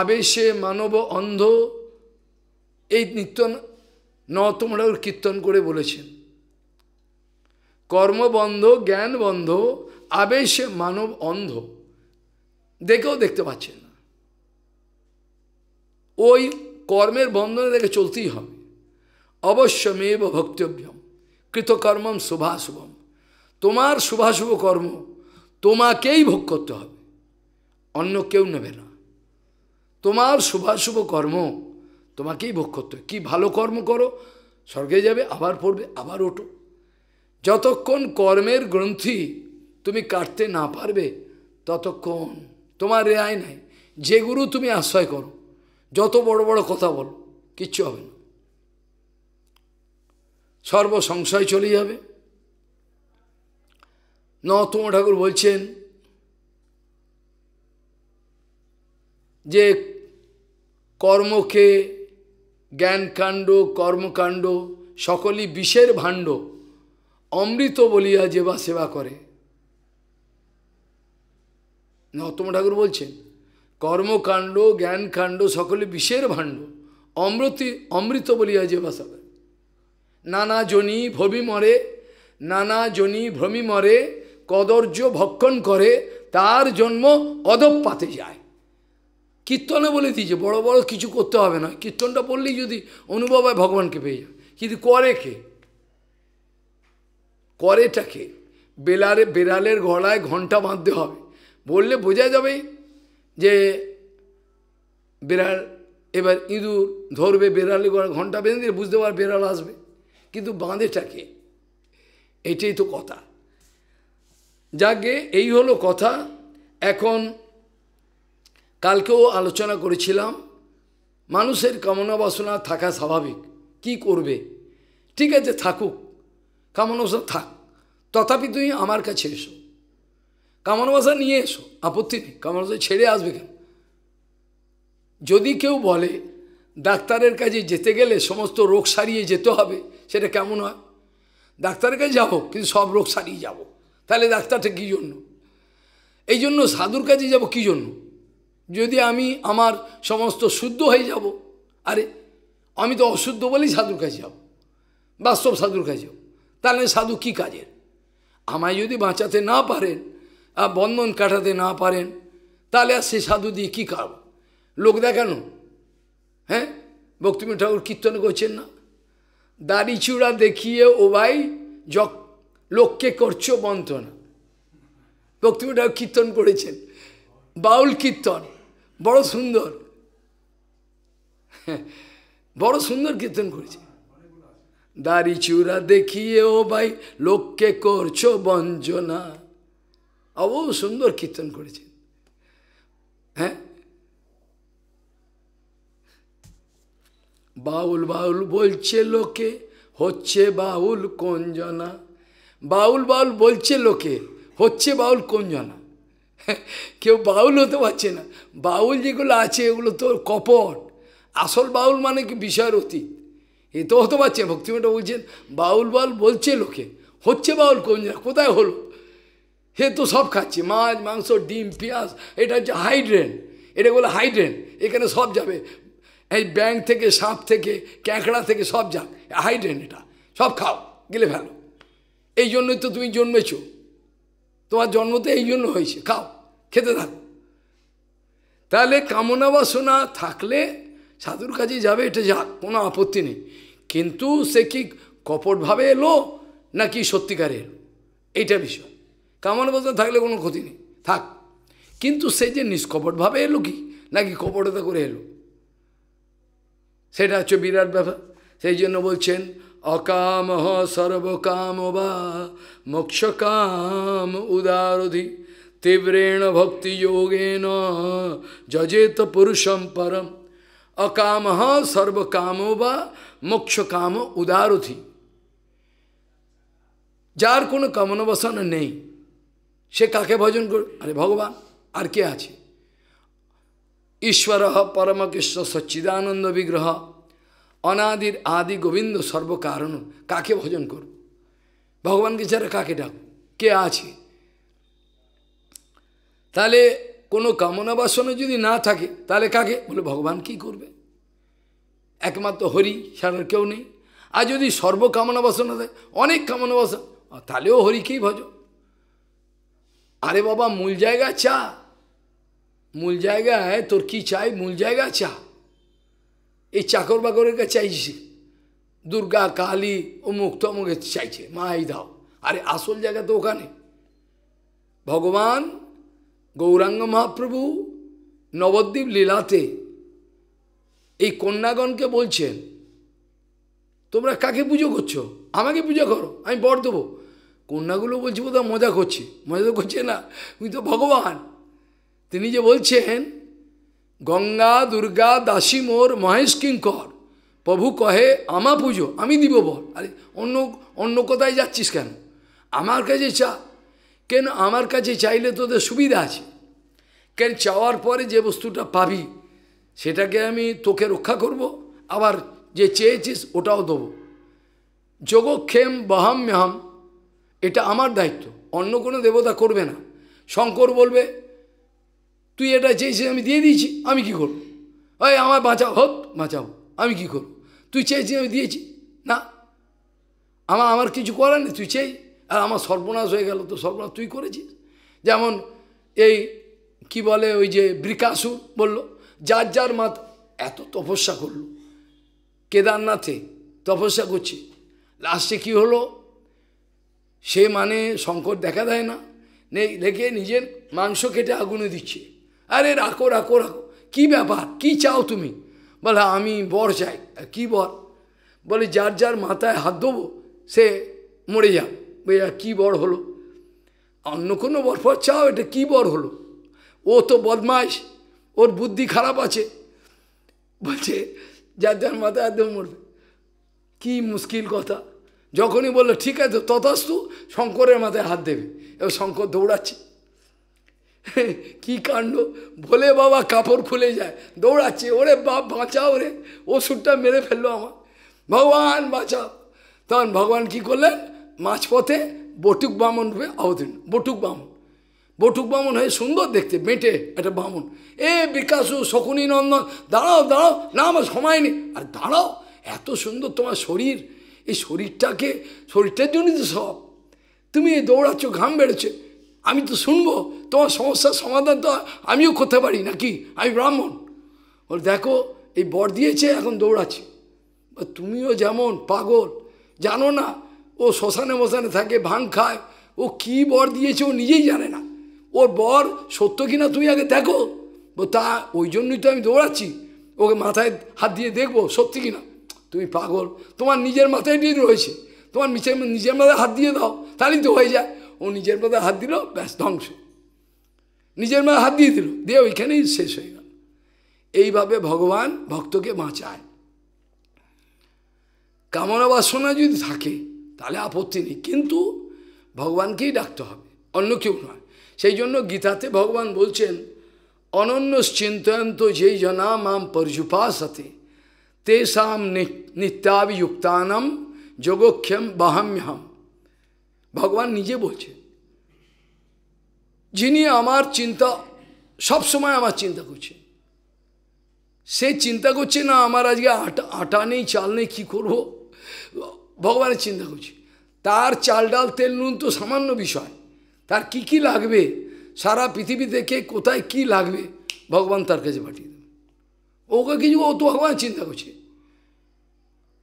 আবেশে মানব অন্ধ এই নিত্য নতমরাও কীর্তন করে বলেছেন কর্মবন্ধ জ্ঞান বন্ধ আবেশে মানব অন্ধ দেখেও দেখতে পাচ্ছে না ওই কর্মের বন্ধনে দেখে চলতেই হবে অবশ্যমেব ভক্তব্যম কৃতকর্মম শুভাশুভম তোমার শুভাশুভ কর্ম তোমাকেই ভোগ করতে হবে অন্য কেউ নেবে না তোমার শুভাশুভ কর্ম তোমাকেই ভোগ করতে হবে কী ভালো কর্ম করো স্বর্গে যাবে আবার পড়বে আবার ওঠো যতক্ষণ কর্মের গ্রন্থি তুমি কাটতে না পারবে ততক্ষণ তোমার রেয়াই নাই যে গুরু তুমি আশ্রয় করো যত বড় বড় কথা বলো কিচ্ছু হবে না সর্বসংশয় চলে যাবে নতম ঠাকুর বলছেন যে কর্মকে জ্ঞানকাণ্ড কর্মকাণ্ড সকলই বিষের ভাণ্ড অমৃত বলিয়া যে বা সেবা করে নতম ঠাকুর বলছেন কর্মকাণ্ড জ্ঞানকাণ্ড সকলে বিষের ভাণ্ড অমৃতি অমৃত বলিয়া যে সেবা নানা জনি ভবি মরে নানা জনি ভ্রমি মরে কদর্য ভক্ষণ করে তার জন্ম অদপাতে যায় কীর্তনে বলে দিয়েছে বড় বড় কিছু করতে হবে না কীর্তনটা পড়লেই যদি অনুভব হয় ভগবানকে পেয়ে যায় কিন্তু করে কে কে বেলারে বেড়ালের গলায় ঘন্টা বাঁধতে হবে বললে বোঝা যাবে যে বেড়াল এবার ইঁদুর ধরবে বেড়ালে ঘন্টা বেঁধে দিলে বুঝতে পারবে বেড়াল আসবে কিন্তু বাঁধেটাকে এটাই তো কথা যাকে এই হলো কথা এখন কালকেও আলোচনা করেছিলাম মানুষের কামনা বাসনা থাকা স্বাভাবিক কি করবে ঠিক আছে থাকুক কামনা বাসনা থাক তথাপি তুমি আমার কাছে এসো কামনা বাসা নিয়ে এসো আপত্তি নেই কামনা ছেড়ে আসবে কেন যদি কেউ বলে ডাক্তারের কাছে যেতে গেলে সমস্ত রোগ সারিয়ে যেতে হবে সেটা কেমন হয় ডাক্তারের কাছে যাবো কিন্তু সব রোগ সারিয়ে যাব। তাহলে ডাক্তারটা কী জন্য এই জন্য সাধুর কাছে যাবো কী জন্য যদি আমি আমার সমস্ত শুদ্ধ হয়ে যাব আরে আমি তো অশুদ্ধ বলেই সাধুর কাছে যাব বাস্তব সাধুর কাছে যাব তাহলে সাধু কী কাজের আমায় যদি বাঁচাতে না পারেন আর বন্ধন কাটাতে না পারেন তাহলে আর সে সাধু দিয়ে কী কার লোক দেখানো হ্যাঁ ভক্তিমী ঠাকুর কীর্তন করছেন না দাড়িচূড়া দেখিয়ে ও ভাই যক লোককে করছো বন্টনা ভক্তিমঠাকুর কীর্তন করেছেন বাউল কীর্তন বড় সুন্দর হ্যাঁ, বড় সুন্দর কীর্তন করেছে দাড়ি চূড়া দেখিয়ে ও ভাই লোককে করছো বঞ্জনা অবহ সুন্দর কীর্তন করেছেন হ্যাঁ বাউল বাউল বলছে লোকে হচ্ছে বাউল কোন জনা বাউল বাউল বলছে লোকে হচ্ছে বাউল কোন জনা কেউ বাউল হতে পারছে না বাউল যেগুলো আছে এগুলো তো কপট আসল বাউল মানে কি বিষয়ের অতীত এ তো হতে পারছে ভক্তিমেটা বলছেন বাউল বাউল বলছে লোকে হচ্ছে বাউল কোন জনা কোথায় হলো হে তো সব খাচ্ছে মাছ মাংস ডিম পেঁয়াজ এটা হচ্ছে হাইড্রেন এটা বলে হাইড্রেন এখানে সব যাবে এই ব্যাঙ থেকে সাপ থেকে ক্যাঁকড়া থেকে সব যাক হাইড্রেন এটা সব খাও গেলে ভালো এই জন্যই তো তুমি জন্মেছ তোমার জন্ম তো এই জন্য হয়েছে খাও খেতে থাকো তাহলে কামনা বাসনা থাকলে সাধুর কাছে যাবে এটা যাক কোনো আপত্তি নেই কিন্তু সে কি কপটভাবে এলো নাকি সত্যিকারে এলো এইটা বিষয় কামনা বাসনা থাকলে কোনো ক্ষতি নেই থাক কিন্তু সে যে নিষ্কপটভাবে এলো কি নাকি কপটতা করে এলো সেটা হচ্ছে বিরাট ব্যাপার সেই জন্য বলছেন অকাম সর্বকাম বা মোক্ষকাম উদারধি তীব্রেণ ভক্তি যোগেন যজেত পুরুষম পরম অকাম সর্বকাম বা মোক্ষকাম উদারধি যার কোনো কামনা বাসনা নেই সে কাকে ভজন করবে আরে ভগবান আর কে আছে ঈশ্বর পরমকৃষ্ণ সচ্চিদানন্দ বিগ্রহ অনাদির আদি গোবিন্দ সর্বকারণ কাকে ভজন করব ভগবানকে ছাড়া কাকে ডাক কে আছে তাহলে কোনো কামনা বাসনা যদি না থাকে তাহলে কাকে বলে ভগবান কি করবে একমাত্র হরি ছাড়ার কেউ নেই আর যদি সর্বকামনা বাসনা থাকে অনেক কামনা বাসনা তাহলেও হরিকেই ভজ আরে বাবা মূল জায়গা চা মূল জায়গায় হ্যাঁ, তোর কী চাই মূল জায়গা চা এই চাকর বাকরের কাছে চাইছি দুর্গা কালী ও মুক্ত মুখে চাইছে মা এই দাও আরে আসল জায়গা তো ওখানে ভগবান গৌরাঙ্গ মহাপ্রভু নবদ্বীপ লীলাতে এই কন্যাগণকে বলছেন তোমরা কাকে পুজো করছো আমাকে পুজো করো আমি বর দেবো কন্যাগুলো বলছি বোধ মজা করছি মজা তো করছে না তুমি তো ভগবান তিনি যে বলছেন গঙ্গা দুর্গা দাসী মোর মহেশ কিঙ্কর প্রভু কহে আমা পুজো আমি দিব বল আরে অন্য অন্য কোথায় যাচ্ছিস কেন আমার কাছে চা কেন আমার কাছে চাইলে তোদের সুবিধা আছে কেন চাওয়ার পরে যে বস্তুটা পাবি সেটাকে আমি তোকে রক্ষা করব আবার যে চেয়েছিস ওটাও দেব যোগক্ষেম মেহাম এটা আমার দায়িত্ব অন্য কোনো দেবতা করবে না শঙ্কর বলবে তুই এটা চেয়েছিস আমি দিয়ে দিয়েছি আমি কি করব ওই আমার বাঁচাও হোক বাঁচাবো আমি কি করব তুই চেয়েছিস আমি দিয়েছি না আমার আমার কিছু করার নেই তুই চেয়ে আর আমার সর্বনাশ হয়ে গেল তো সর্বনাশ তুই করেছিস যেমন এই কি বলে ওই যে বৃকাসুর বলল যার যার মাত এত তপস্যা করল কেদারনাথে তপস্যা করছে লাস্টে কি হলো সে মানে সংকট দেখা দেয় না নেই দেখে নিজের মাংস কেটে আগুনে দিচ্ছে আরে রাখো রাখো রাখো কী ব্যাপার কি চাও তুমি বলে আমি বর চাই কি বর বলে যার যার মাথায় হাত দেবো সে মরে যাক বেয়া কী বর হলো অন্য কোনো বর ফর চাও এটা কী বর হলো ও তো বদমাস ওর বুদ্ধি খারাপ আছে বলছে যার যার মাথায় দেবো মরবে কী মুশকিল কথা যখনই বললো ঠিক আছে ততাস্তু শঙ্করের মাথায় হাত দেবে এবার শঙ্কর দৌড়াচ্ছে কি কাণ্ড ভোলে বাবা কাপড় খুলে যায় দৌড়াচ্ছে ওরে বাপ বাঁচাও রে ওষুধটা মেরে ফেললো আমার ভগবান বাঁচাও তখন ভগবান কি করলেন মাঝপথে বটুক বামন রূপে অবতীর্ণ বটুক বামন বটুক বামন হয়ে সুন্দর দেখতে মেটে একটা বামন এ বিকাশু শকুনি নন্দন দাঁড়াও দাঁড়াও না আমার সময় নেই আর দাঁড়াও এত সুন্দর তোমার শরীর এই শরীরটাকে শরীরটার জন্যই তো সব তুমি দৌড়াচ্ছ ঘাম বেড়েছে আমি তো শুনবো তোমার সমস্যার সমাধান তো আমিও করতে পারি নাকি আমি ব্রাহ্মণ বল দেখো এই বর দিয়েছে এখন দৌড়াচ্ছি তুমিও যেমন পাগল জানো না ও শ্মশানে মশানে থাকে ভাং খায় ও কি বর দিয়েছে ও নিজেই জানে না ওর বর সত্য কিনা তুমি আগে দেখো তা ওই জন্যই তো আমি দৌড়াচ্ছি ওকে মাথায় হাত দিয়ে দেখবো সত্যি কিনা তুমি পাগল তোমার নিজের মাথায় নিয়ে রয়েছে তোমার নিচের নিজের মাথায় হাত দিয়ে দাও তাহলেই তো হয়ে যায় ও নিজের মধ্যে হাত দিল ব্যাস ধ্বংস নিজের মধ্যে হাত দিয়ে দিল দিয়ে ওইখানেই শেষ হয়ে গেল এইভাবে ভগবান ভক্তকে বাঁচায় কামনা বাসনা যদি থাকে তাহলে আপত্তি নেই কিন্তু ভগবানকেই ডাকতে হবে অন্য কেউ নয় সেই জন্য গীতাতে ভগবান বলছেন অনন্য চিন্তায়ন্ত যেই জনা মাম পর্যুপাসতে তেষাম নিত্যাভিযুক্তানম যোগক্ষম বাহাম্যহম ভগবান নিজে বলছে যিনি আমার চিন্তা সব সময় আমার চিন্তা করছে সে চিন্তা করছে না আমার আজকে আটা আটা নেই চাল নেই কী করবো ভগবানের চিন্তা করছে তার চাল ডাল তেল নুন তো সামান্য বিষয় তার কি কি লাগবে সারা পৃথিবী থেকে কোথায় কি লাগবে ভগবান তার কাছে পাঠিয়ে দেবে ওকে কিছু ও তো ভগবান চিন্তা করছে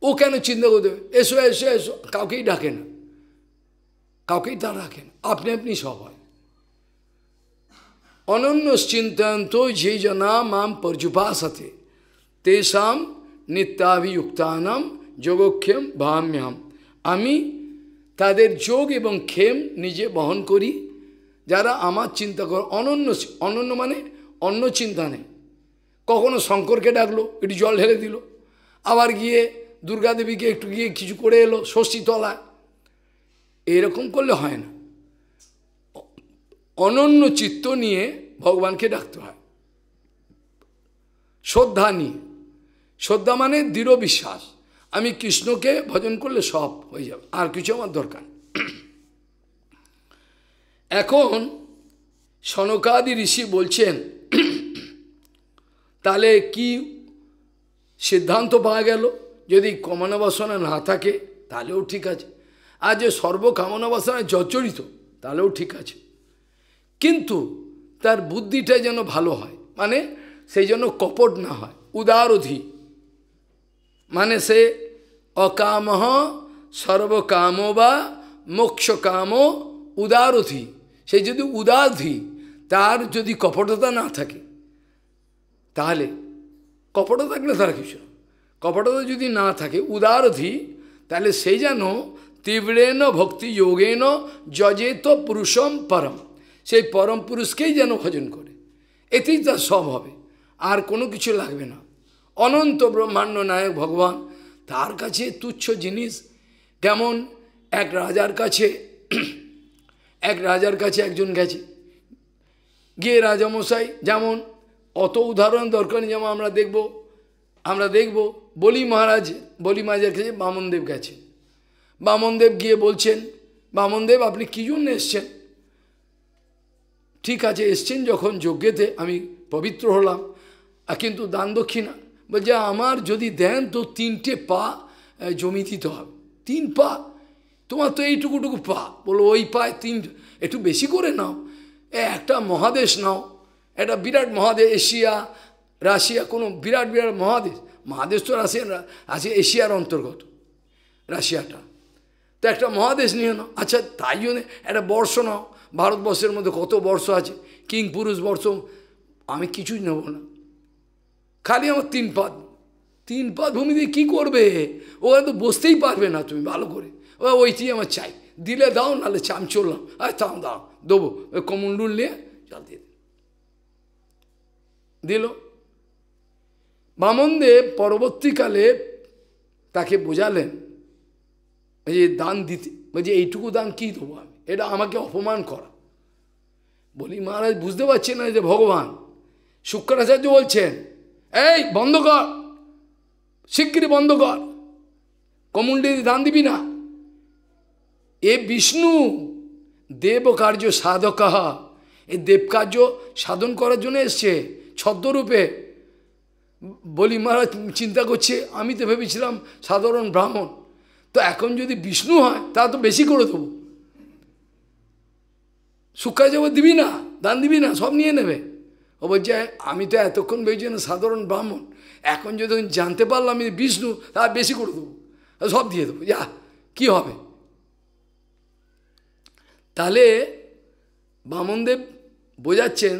ও কেন চিন্তা করে দেবে এসো এসো এসো কাউকেই ডাকে না কাউকেই তা রাখেন আপনি আপনি সব হয় অনন্য চিন্তান্ত যে জনা মাম পর্যুপাসতে তেসাম নিত্যাভিযুক্তানাম যোগক্ষেম ভাম্যাম আমি তাদের যোগ এবং ক্ষেম নিজে বহন করি যারা আমার চিন্তা করে অনন্য অনন্য মানে অন্য চিন্তা নেই কখনো শঙ্করকে ডাকলো একটু জল ঢেলে দিল আবার গিয়ে দুর্গাদেবীকে একটু গিয়ে কিছু করে এলো ষষ্ঠী তলায় এরকম করলে হয় না অনন্য চিত্ত নিয়ে ভগবানকে ডাকতে হয় শ্রদ্ধা নিয়ে শ্রদ্ধা মানে দৃঢ় বিশ্বাস আমি কৃষ্ণকে ভজন করলে সব হয়ে যাবে আর কিছু আমার দরকার এখন সনকাদি ঋষি বলছেন তাহলে কি সিদ্ধান্ত পাওয়া গেল যদি বাসনা না থাকে তাহলেও ঠিক আছে আর যে সর্বকামনা বাসনায় জর্জরিত তাহলেও ঠিক আছে কিন্তু তার বুদ্ধিটা যেন ভালো হয় মানে সেই জন্য কপট না হয় উদারধি মানে সে অকাম সর্বকাম বা মোক্ষকাম উদারধি সে যদি উদারধি তার যদি কপটতা না থাকে তাহলে কপটতা থাকলে তার কিছু কপটতা যদি না থাকে উদারধি তাহলে সে যেন তীব্রেন ভক্তি যোগেন যজেত পুরুষম পরম সেই পরম পুরুষকেই যেন ভজন করে এতেই তার সব হবে আর কোনো কিছু লাগবে না অনন্ত ব্রহ্মাণ্ড নায়ক ভগবান তার কাছে তুচ্ছ জিনিস কেমন এক রাজার কাছে এক রাজার কাছে একজন গেছে গিয়ে রাজামশাই যেমন অত উদাহরণ দরকার যেমন আমরা দেখব আমরা দেখব বলি মহারাজ বলি মহারাজের কাছে বামনদেব গেছে বামনদেব গিয়ে বলছেন বামনদেব আপনি কী জন্য এসছেন ঠিক আছে এসছেন যখন যজ্ঞেতে আমি পবিত্র হলাম কিন্তু দান দক্ষিণা বলছে আমার যদি দেন তো তিনটে পা জমি দিতে হবে তিন পা তোমার তো এইটুকুটুকু পা বলো ওই পায় তিন একটু বেশি করে নাও একটা মহাদেশ নাও একটা বিরাট মহাদেশ এশিয়া রাশিয়া কোনো বিরাট বিরাট মহাদেশ মহাদেশ তো রাশিয়ান আছে এশিয়ার অন্তর্গত রাশিয়াটা তো একটা মহাদেশ নিয়ে নাও আচ্ছা তাই জন্যে একটা বর্ষ নাও ভারতবর্ষের মধ্যে কত বর্ষ আছে কিং পুরুষ বর্ষ আমি কিছুই নেব না খালি আমার তিন পাদ তিন পাদ ভূমি দিয়ে কী করবে ওখানে তো বসতেই পারবে না তুমি ভালো করে ও ওইটি আমার চাই দিলে দাও নাহলে চাম চললাম আর তাও দাও দেবো ওই কমন্ডুল নিয়ে জল দিয়ে দিল বামনদেব পরবর্তীকালে তাকে বোঝালেন যে দান দিতে বলছি এইটুকু দান কি দেবো আমি এটা আমাকে অপমান করা বলি মহারাজ বুঝতে পারছি না যে ভগবান শুক্রাচার্য বলছেন এই বন্ধ কর শিগগিরি বন্ধ কর কমুন্ডিতে দান দিবি না এ বিষ্ণু দেব কার্য এ এই দেবকার্য সাধন করার জন্য এসছে ছদ্মরূপে বলি মহারাজ চিন্তা করছে আমি তো ভেবেছিলাম সাধারণ ব্রাহ্মণ তো এখন যদি বিষ্ণু হয় তা তো বেশি করে দেবো শুক্কা যাব দিবি না দান দিবি না সব নিয়ে নেবে ও বলছে আমি তো এতক্ষণ বেরিয়েছি না সাধারণ ব্রাহ্মণ এখন যদি জানতে পারলাম আমি বিষ্ণু তা বেশি করে দেবো সব দিয়ে দেবো যা কি হবে তাহলে বামনদেব বোঝাচ্ছেন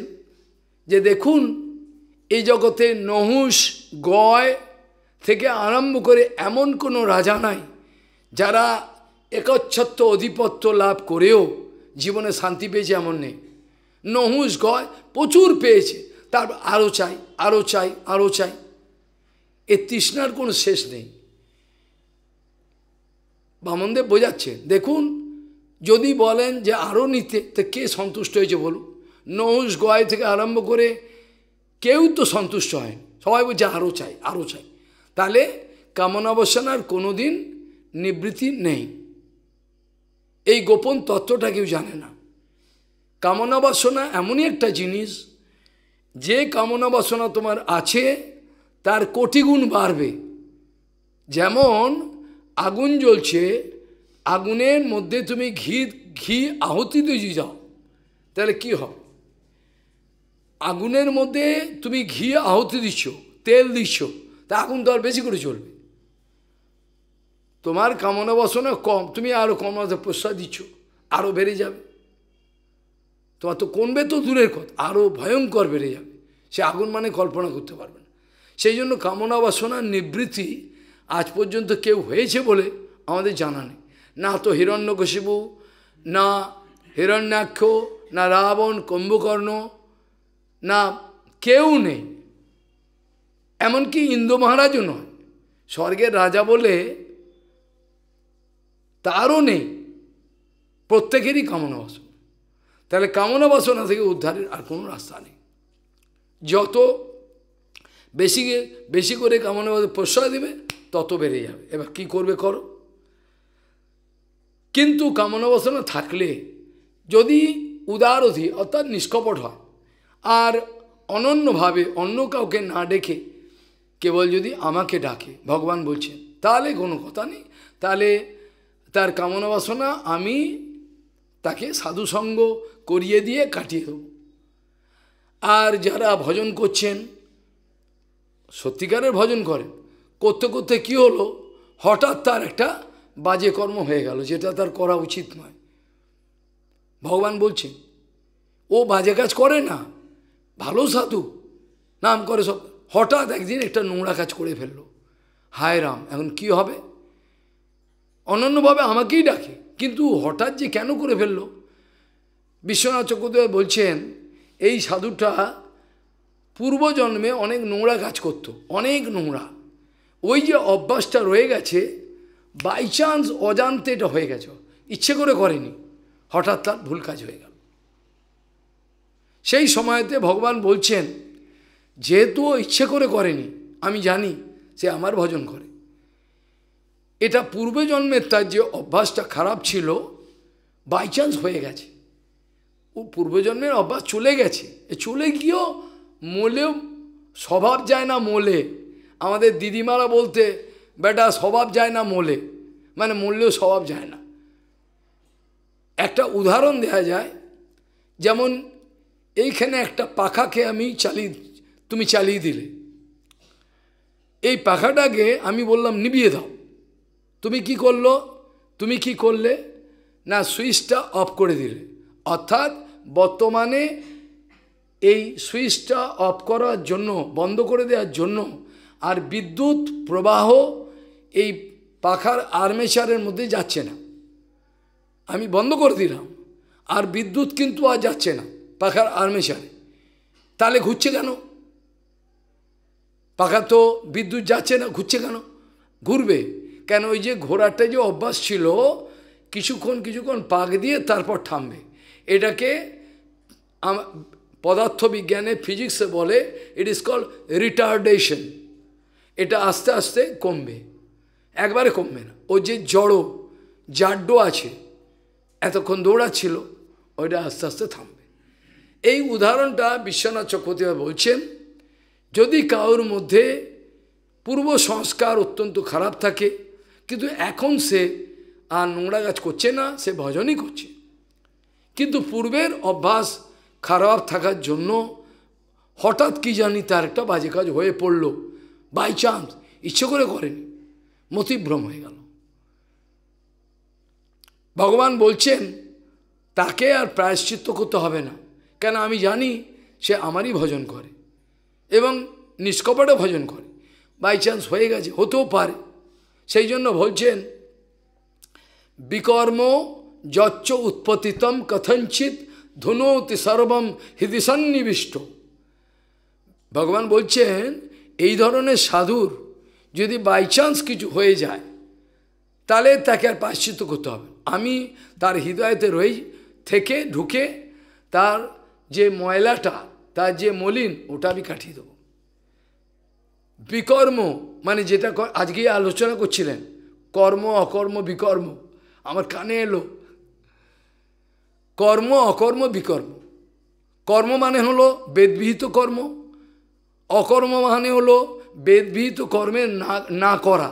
যে দেখুন এই জগতে নহুষ গয় থেকে আরম্ভ করে এমন কোনো রাজা নাই যারা একচ্ছত্ব অধিপত্য লাভ করেও জীবনে শান্তি পেয়েছে এমন নেই নহুষ গয় প্রচুর পেয়েছে তার আরও চাই আরও চাই আরও চাই এ তৃষ্ণার কোনো শেষ নেই বামনদেব বোঝাচ্ছে দেখুন যদি বলেন যে আরও নিতে তা কে সন্তুষ্ট হয়েছে বলুন নহুষ গয় থেকে আরম্ভ করে কেউ তো সন্তুষ্ট হয় সবাই বলছে আরও চাই আরও চাই তাহলে কামনাবসান আর কোনো দিন নিবৃত্তি নেই এই গোপন তত্ত্বটা কেউ জানে না কামনা বাসনা এমনই একটা জিনিস যে কামনা বাসনা তোমার আছে তার কোটিগুণ বাড়বে যেমন আগুন জ্বলছে আগুনের মধ্যে তুমি ঘি ঘি আহতি দিয়ে যাও তাহলে কি হবে আগুনের মধ্যে তুমি ঘি আহতি দিচ্ছ তেল দিচ্ছ তা আগুন তো আর বেশি করে চলবে তোমার কামনা বাসনা কম তুমি আরও কম প্রশ্বাস দিচ্ছ আরও বেড়ে যাবে তোমার তো কমবে তো দূরের কথা আরও ভয়ঙ্কর বেড়ে যাবে সে আগুন মানে কল্পনা করতে পারবে না সেই জন্য কামনা বাসনার নিবৃত্তি আজ পর্যন্ত কেউ হয়েছে বলে আমাদের জানা নেই না তো হিরণ্যকশিবু না হিরণ্যাক্ষ না রাবণ কুম্ভকর্ণ না কেউ নেই এমনকি ইন্দু মহারাজও নয় স্বর্গের রাজা বলে তারও নেই প্রত্যেকেরই কামনা বাসনা তাহলে কামনা বাসনা থেকে উদ্ধারের আর কোনো রাস্তা নেই যত বেশি বেশি করে কামনা বাসনা প্রশ্রয় দেবে তত বেড়ে যাবে এবার কি করবে করো কিন্তু কামনা বাসনা থাকলে যদি উদারধী অর্থাৎ নিষ্কপট হয় আর অনন্যভাবে অন্য কাউকে না ডেকে কেবল যদি আমাকে ডাকে ভগবান বলছেন তাহলে কোনো কথা নেই তাহলে তার কামনা বাসনা আমি তাকে সাধুসঙ্গ করিয়ে দিয়ে কাটিয়ে দেব আর যারা ভজন করছেন সত্যিকারের ভজন করেন করতে করতে কী হলো হঠাৎ তার একটা বাজে কর্ম হয়ে গেল যেটা তার করা উচিত নয় ভগবান বলছেন ও বাজে কাজ করে না ভালো সাধু নাম করে সব হঠাৎ একদিন একটা নোংরা কাজ করে ফেললো হায় রাম এখন কি হবে অনন্যভাবে আমাকেই ডাকে কিন্তু হঠাৎ যে কেন করে ফেলল বিশ্বনাথ চক্রদেব বলছেন এই সাধুটা পূর্বজন্মে অনেক নোংরা কাজ করত অনেক নোংরা ওই যে অভ্যাসটা রয়ে গেছে বাই চান্স অজান্তে এটা হয়ে গেছে ইচ্ছে করে করেনি হঠাৎ তার ভুল কাজ হয়ে গেল সেই সময়তে ভগবান বলছেন যেহেতু ইচ্ছে করে করেনি আমি জানি সে আমার ভজন করে এটা পূর্বে জন্মের তার যে অভ্যাসটা খারাপ ছিল বাই চান্স হয়ে গেছে ও পূর্বজন্মের অভ্যাস চলে গেছে চলে গিয়েও মোলেও স্বভাব যায় না মোলে আমাদের দিদিমারা বলতে বেটা স্বভাব যায় না মোলে মানে মূল্যেও স্বভাব যায় না একটা উদাহরণ দেয়া যায় যেমন এইখানে একটা পাখাকে আমি চালিয়ে তুমি চালিয়ে দিলে এই পাখাটাকে আমি বললাম নিবিয়ে দাও তুমি কি করলো তুমি কি করলে না সুইচটা অফ করে দিলে অর্থাৎ বর্তমানে এই সুইচটা অফ করার জন্য বন্ধ করে দেওয়ার জন্য আর বিদ্যুৎ প্রবাহ এই পাখার আর্মেচারের মধ্যে যাচ্ছে না আমি বন্ধ করে দিলাম আর বিদ্যুৎ কিন্তু আর যাচ্ছে না পাখার আর্মেচারে তাহলে ঘুরছে কেন পাখা তো বিদ্যুৎ যাচ্ছে না ঘুরছে কেন ঘুরবে কেন ওই যে ঘোড়াটা যে অভ্যাস ছিল কিছুক্ষণ কিছুক্ষণ পাক দিয়ে তারপর থামবে এটাকে পদার্থবিজ্ঞানে ফিজিক্সে বলে ইট ইজ কল রিটার্ডেশন এটা আস্তে আস্তে কমবে একবারে কমবে না ও যে জড়ো জাড্ড আছে এতক্ষণ দৌড়াচ্ছিল ওইটা আস্তে আস্তে থামবে এই উদাহরণটা বিশ্বনাথ চক্রবর্তীরা বলছেন যদি কাউর মধ্যে পূর্ব সংস্কার অত্যন্ত খারাপ থাকে কিন্তু এখন সে আর নোংরা কাজ করছে না সে ভজনই করছে কিন্তু পূর্বের অভ্যাস খারাপ থাকার জন্য হঠাৎ কি জানি তার একটা বাজে কাজ হয়ে পড়ল বাই চান্স ইচ্ছে করে করেনি মতিভ্রম হয়ে গেল ভগবান বলছেন তাকে আর প্রায়শ্চিত্ত করতে হবে না কেন আমি জানি সে আমারই ভজন করে এবং নিষ্কপটে ভজন করে বাই চান্স হয়ে গেছে হতেও পারে সেই জন্য বলছেন বিকর্ম যচ্চ উৎপতিতম কথঞ্চিত ধুনৌতি সর্বম হৃদিসন্নিবিষ্ট ভগবান বলছেন এই ধরনের সাধুর যদি বাই চান্স কিছু হয়ে যায় তাহলে তাকে আর পাশ্চিত করতে হবে আমি তার হৃদয়তে রই থেকে ঢুকে তার যে ময়লাটা তার যে মলিন ওটা আমি কাটিয়ে দেবো বিকর্ম মানে যেটা আজকে আলোচনা করছিলেন কর্ম অকর্ম বিকর্ম আমার কানে এলো কর্ম অকর্ম বিকর্ম কর্ম মানে হলো বেদবিহিত কর্ম অকর্ম মানে হলো বেদবিহিত কর্মের না না করা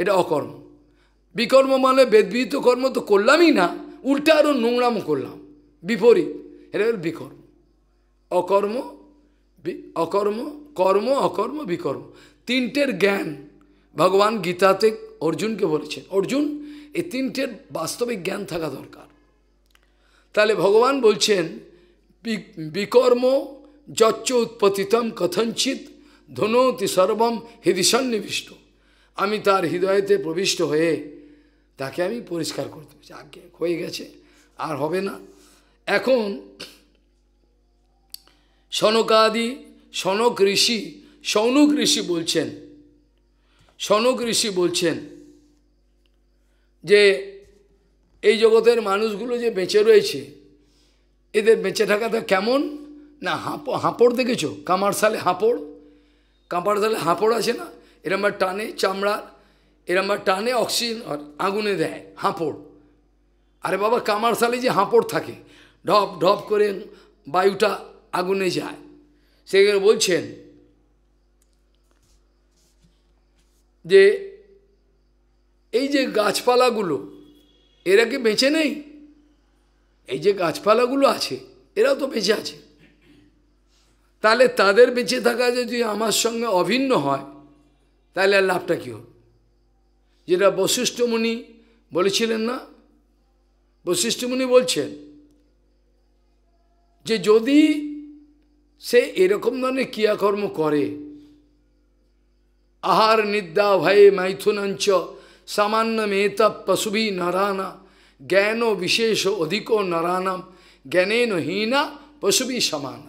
এটা অকর্ম বিকর্ম মানে বেদবিহিত কর্ম তো করলামই না উল্টা আরও নোংরামও করলাম বিপরীত এটা হল বিকর্ম অকর্ম অকর্ম কর্ম অকর্ম বিকর্ম তিনটের জ্ঞান ভগবান গীতাতে অর্জুনকে বলেছেন অর্জুন এই তিনটের বাস্তবিক জ্ঞান থাকা দরকার তাহলে ভগবান বলছেন বিকর্ম যচ্চ উৎপতিতম কথঞ্চিত ধনৌতি সর্বম হৃদিসন্নিবিষ্ট আমি তার হৃদয়েতে প্রবিষ্ট হয়ে তাকে আমি পরিষ্কার করতে পারছি আগে হয়ে গেছে আর হবে না এখন সনকাদি সনক ঋষি সৌনক ঋষি বলছেন সনক ঋষি বলছেন যে এই জগতের মানুষগুলো যে বেঁচে রয়েছে এদের বেঁচে থাকাটা কেমন না হাঁপ হাঁপড় দেখেছো কামারশালে হাঁপড় কামারশালে হাঁপড় আছে না এরমবার টানে চামড়ার এরমবার টানে অক্সিজেন আগুনে দেয় হাঁপড় আরে বাবা কামারশালে যে হাঁপড় থাকে ঢপ ঢপ করে বায়ুটা আগুনে যায় সেখানে বলছেন যে এই যে গাছপালাগুলো এরা কি বেঁচে নেই এই যে গাছপালাগুলো আছে এরাও তো বেঁচে আছে তাহলে তাদের বেঁচে থাকা যদি আমার সঙ্গে অভিন্ন হয় তাহলে আর লাভটা কী হবে যেটা বশিষ্ঠমণি বলেছিলেন না বশিষ্ঠমণি বলছেন যে যদি সে এরকম ধরনের ক্রিয়াকর্ম করে আহার নিদ্রা ভয়ে মাইথুনাঞ্চ সামান্য মেতা পশুভি নারানা জ্ঞান ও বিশেষ অধিক নারানাম জ্ঞানেন হীনা পশুভি সমান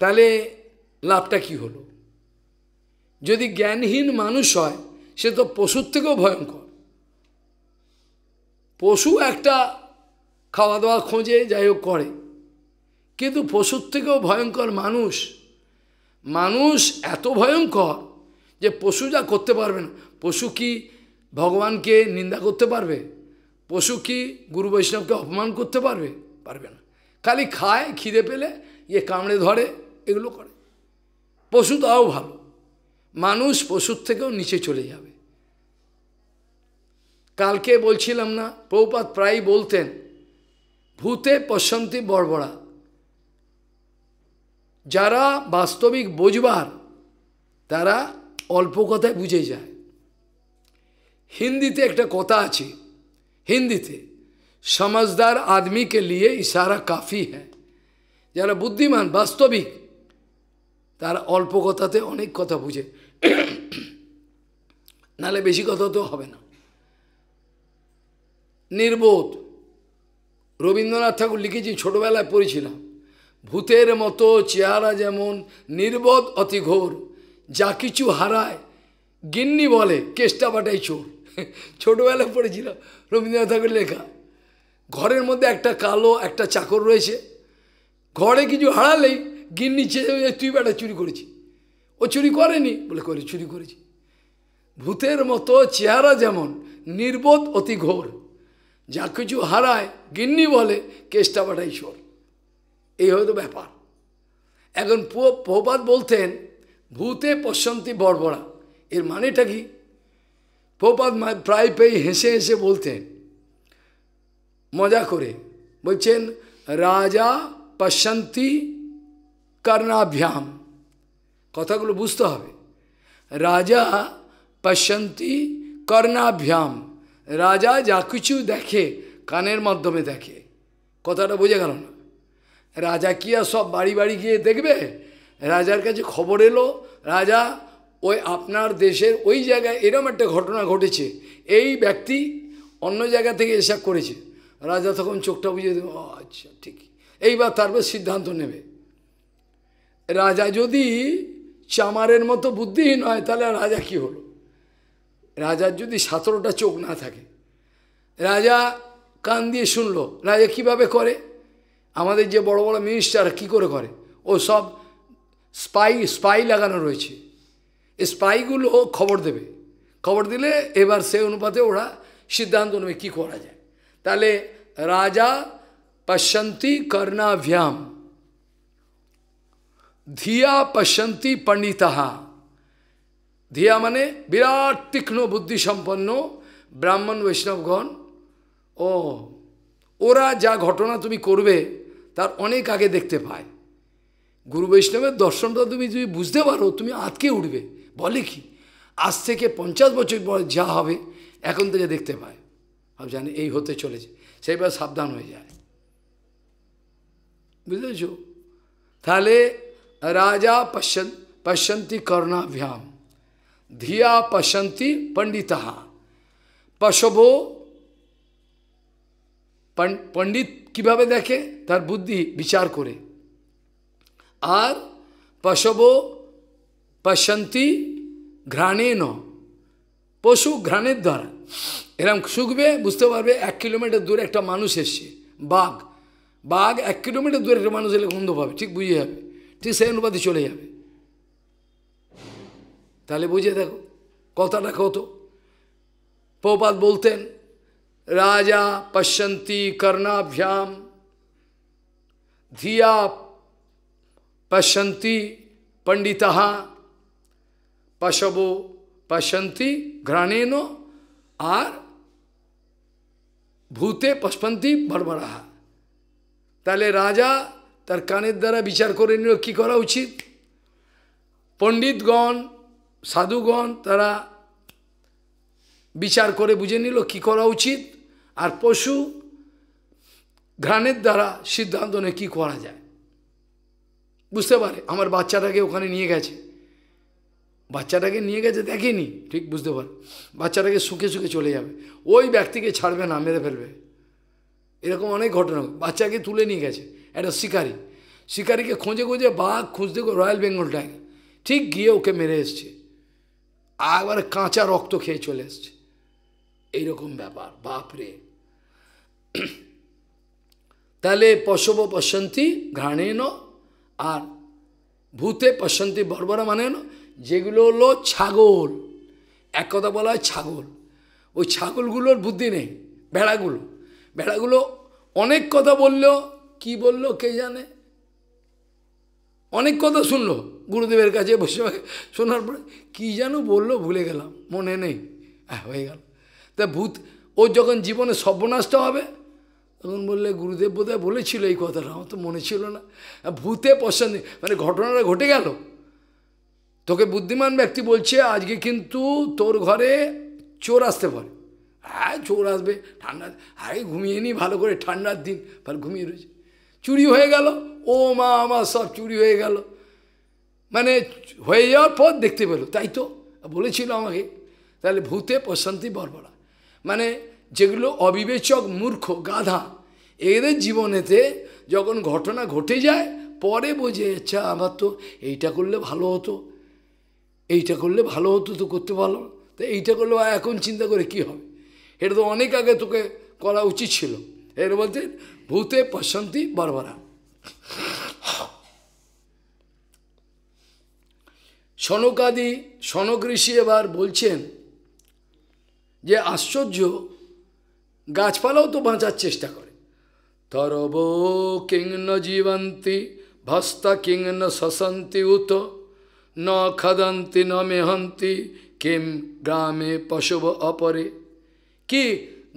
তাহলে লাভটা কি হলো যদি জ্ঞানহীন মানুষ হয় সে তো পশুর থেকেও ভয়ঙ্কর পশু একটা খাওয়া দাওয়া খোঁজে যাই হোক করে কিন্তু পশুর থেকেও ভয়ঙ্কর মানুষ মানুষ এত ভয়ঙ্কর যে পশু যা করতে পারবে না পশু কি ভগবানকে নিন্দা করতে পারবে পশু কি গুরু বৈষ্ণবকে অপমান করতে পারবে পারবে না খালি খায় খিদে পেলে ইয়ে কামড়ে ধরে এগুলো করে পশু তাও ভালো মানুষ পশুর থেকেও নিচে চলে যাবে কালকে বলছিলাম না প্রভুপাত প্রায়ই বলতেন ভূতে পশ্যন্তি বড়বড়া যারা বাস্তবিক বোঝবার তারা অল্প কথায় বুঝে যায় হিন্দিতে একটা কথা আছে হিন্দিতে সমাজদার আদমিকে লিয়ে ইশারা কাফি হ্যাঁ যারা বুদ্ধিমান বাস্তবিক তারা অল্প কথাতে অনেক কথা বুঝে নালে বেশি কথা তো হবে না নির্বোধ রবীন্দ্রনাথ ঠাকুর লিখেছি ছোটবেলায় পড়েছিলাম ভূতের মতো চেহারা যেমন নির্বোধ অতি ঘোর যা কিছু হারায় গিন্নি বলে কেষ্টা বাটাই চোর ছোটোবেলায় পড়েছিল রবীন্দ্রনাথ ঠাকুর লেখা ঘরের মধ্যে একটা কালো একটা চাকর রয়েছে ঘরে কিছু হারালেই গিন্নি চেয়ে তুই বেটা চুরি করেছি ও চুরি করেনি বলে করে চুরি করেছি ভূতের মতো চেহারা যেমন নির্বোধ অতি ঘোর যা কিছু হারায় গিন্নি বলে কেষ্টা বাটাই চোর এই হয়তো ব্যাপার এখন প্রপাত বলতেন ভূতে পশ্যন্তি বর্বরা এর মানেটা কি প্রপাত প্রায় পেয়ে হেসে হেসে বলতেন মজা করে বলছেন রাজা পশ্যন্তি কর্ণাভ্যাম কথাগুলো বুঝতে হবে রাজা পশ্যন্তি কর্ণাভ্যাম রাজা যা কিছু দেখে কানের মাধ্যমে দেখে কথাটা বোঝা গেল না রাজা কি আর সব বাড়ি বাড়ি গিয়ে দেখবে রাজার কাছে খবর এলো রাজা ওই আপনার দেশের ওই জায়গায় এরম একটা ঘটনা ঘটেছে এই ব্যক্তি অন্য জায়গা থেকে এসব করেছে রাজা তখন চোখটা বুঝিয়ে দেবে আচ্ছা ঠিক এইবার তারপর সিদ্ধান্ত নেবে রাজা যদি চামারের মতো বুদ্ধিহীন হয় তাহলে রাজা কি হলো রাজার যদি সতেরোটা চোখ না থাকে রাজা কান দিয়ে শুনলো রাজা কিভাবে করে আমাদের যে বড় বড় মিনিস্টার কি করে করে ও সব স্পাই স্পাই লাগানো রয়েছে স্পাইগুলো খবর দেবে খবর দিলে এবার সে অনুপাতে ওরা সিদ্ধান্ত নেবে কী করা যায় তাহলে রাজা পশ্যন্তি কর্ণাভ্যাম ধিয়া পশ্যন্তি পণ্ডিতাহা ধিয়া মানে বিরাট তীক্ষ্ণ বুদ্ধিসম্পন্ন ব্রাহ্মণ বৈষ্ণবগণ ও ওরা যা ঘটনা তুমি করবে তার অনেক আগে देखते पाए गुरु বৈষ্ণবের দর্শন যদি তুমি যদি বুঝতে পারো তুমি আটকে উড়বে বলি কি আসছে কে 50 বছর পর যা হবে এখন থেকে देखते पाए আর জানি এই হতে চলে যায় সেইবার সাবধান হয়ে যায় বুঝলেছো তালে রাজা পশنت পশান্তি করুণা ভ्याम ধিয়া পশান্তি পণ্ডিতহ পশবও পণ্ডিত কিভাবে দেখে তার বুদ্ধি বিচার করে আর পশব পশান্তি ঘ্রাণে ন পশু ঘ্রাণের দ্বারা এরম শুকবে বুঝতে পারবে এক কিলোমিটার দূরে একটা মানুষ এসছে বাঘ বাঘ এক কিলোমিটার দূরে একটা মানুষ এলে গন্ধ পাবে ঠিক বুঝে যাবে ঠিক সেই অনুপাতে চলে যাবে তাহলে বুঝে দেখো কথাটা কত প্রপাত বলতেন রাজা পশ্যন্তি কর্ণাভ্যাম ধিয়া पश्यन्ति पंडिता पशवो পশ্যন্তি ঘ্রাণেন আর ভূতে পশপন্তি ভরভরাহা তাহলে রাজা তার কানের দ্বারা বিচার করে নিল কী করা উচিত পণ্ডিতগণ সাধুগণ তারা বিচার করে বুঝে নিল কী করা উচিত আর পশু ঘ্রাণের দ্বারা সিদ্ধান্ত নেয় কী করা যায় বুঝতে পারে আমার বাচ্চাটাকে ওখানে নিয়ে গেছে বাচ্চাটাকে নিয়ে গেছে দেখেনি ঠিক বুঝতে পারে বাচ্চাটাকে সুখে সুখে চলে যাবে ওই ব্যক্তিকে ছাড়বে না মেরে ফেলবে এরকম অনেক ঘটনা বাচ্চাকে তুলে নিয়ে গেছে একটা শিকারি শিকারিকে খোঁজে খোঁজে বাঘ খুঁজতে রয়্যাল বেঙ্গল টাইগার ঠিক গিয়ে ওকে মেরে এসছে আবার কাঁচা রক্ত খেয়ে চলে এসছে এইরকম ব্যাপার বাপরে তাহলে পশব পশন্তি ঘ্রাণেন আর ভূতে পশান্তি বর্বরা মানে যেগুলো হলো ছাগল এক কথা বলা হয় ছাগল ওই ছাগলগুলোর বুদ্ধি নেই ভেড়াগুলো ভেড়াগুলো অনেক কথা বললো কি বলল কে জানে অনেক কথা শুনলো গুরুদেবের কাছে বসে শোনার পরে কী যেন বললো ভুলে গেলাম মনে নেই হ্যাঁ হয়ে গেল তা ভূত ও যখন জীবনে সর্বনাশটা হবে তখন বললে গুরুদেব বোধহয় বলেছিল এই কথাটা আমার তো মনে ছিল না ভূতে পছন্দ মানে ঘটনাটা ঘটে গেল তোকে বুদ্ধিমান ব্যক্তি বলছে আজকে কিন্তু তোর ঘরে চোর আসতে পারে হ্যাঁ চোর আসবে ঠান্ডা আরে ঘুমিয়ে নি ভালো করে ঠান্ডার দিন ভালো ঘুমিয়ে রয়েছে চুরি হয়ে গেল ও মা আমার সব চুরি হয়ে গেল মানে হয়ে যাওয়ার পর দেখতে পেলো তাই তো বলেছিল আমাকে তাহলে ভূতে প্রশান্তি বর্বরা মানে যেগুলো অবিবেচক মূর্খ গাধা এদের জীবনেতে যখন ঘটনা ঘটে যায় পরে বোঝে আচ্ছা আমার তো এইটা করলে ভালো হতো এইটা করলে ভালো হতো তো করতে পারলো তো এইটা করলে এখন চিন্তা করে কি হবে এটা তো অনেক আগে তোকে করা উচিত ছিল এর বলতে ভূতে প্রশান্তি বারবারা সনকাদি সনক ঋষি এবার বলছেন যে আশ্চর্য গাছপালাও তো বাঁচার চেষ্টা করে তরব কিং ন জীবন্তি ভস্তা কিং ন শসন্তি উত ন খদন্তি ন মেহন্তি কিম গ্রামে পশব অপরে কি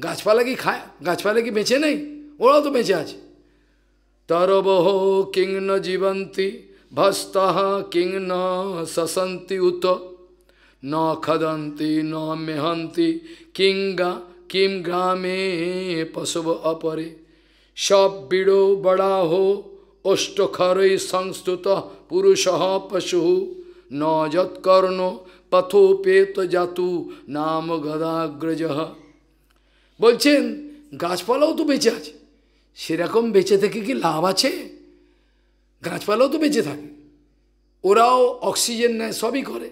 গাছপালা কি খায় গাছপালা কি বেঁচে নেই ওরাও তো বেঁচে আছে তরব কিং ন জীবন্তি ভস্তাহ কিং ন শসন্তি উত ন খদন্তি ন মেহন্তি কিংগা কিম গ্রামে পশব অপরে সব বিড়ো বড়াহ অষ্টখরৈ সংস্তুত পুরুষ পশু ন যৎকর্ণ পথোপেত জাতু নাম গদাগ্রজ বলছেন গাছপালাও তো বেঁচে আছে সেরকম বেঁচে থেকে কি লাভ আছে গাছপালাও তো বেঁচে থাকে ওরাও অক্সিজেন নেয় সবই করে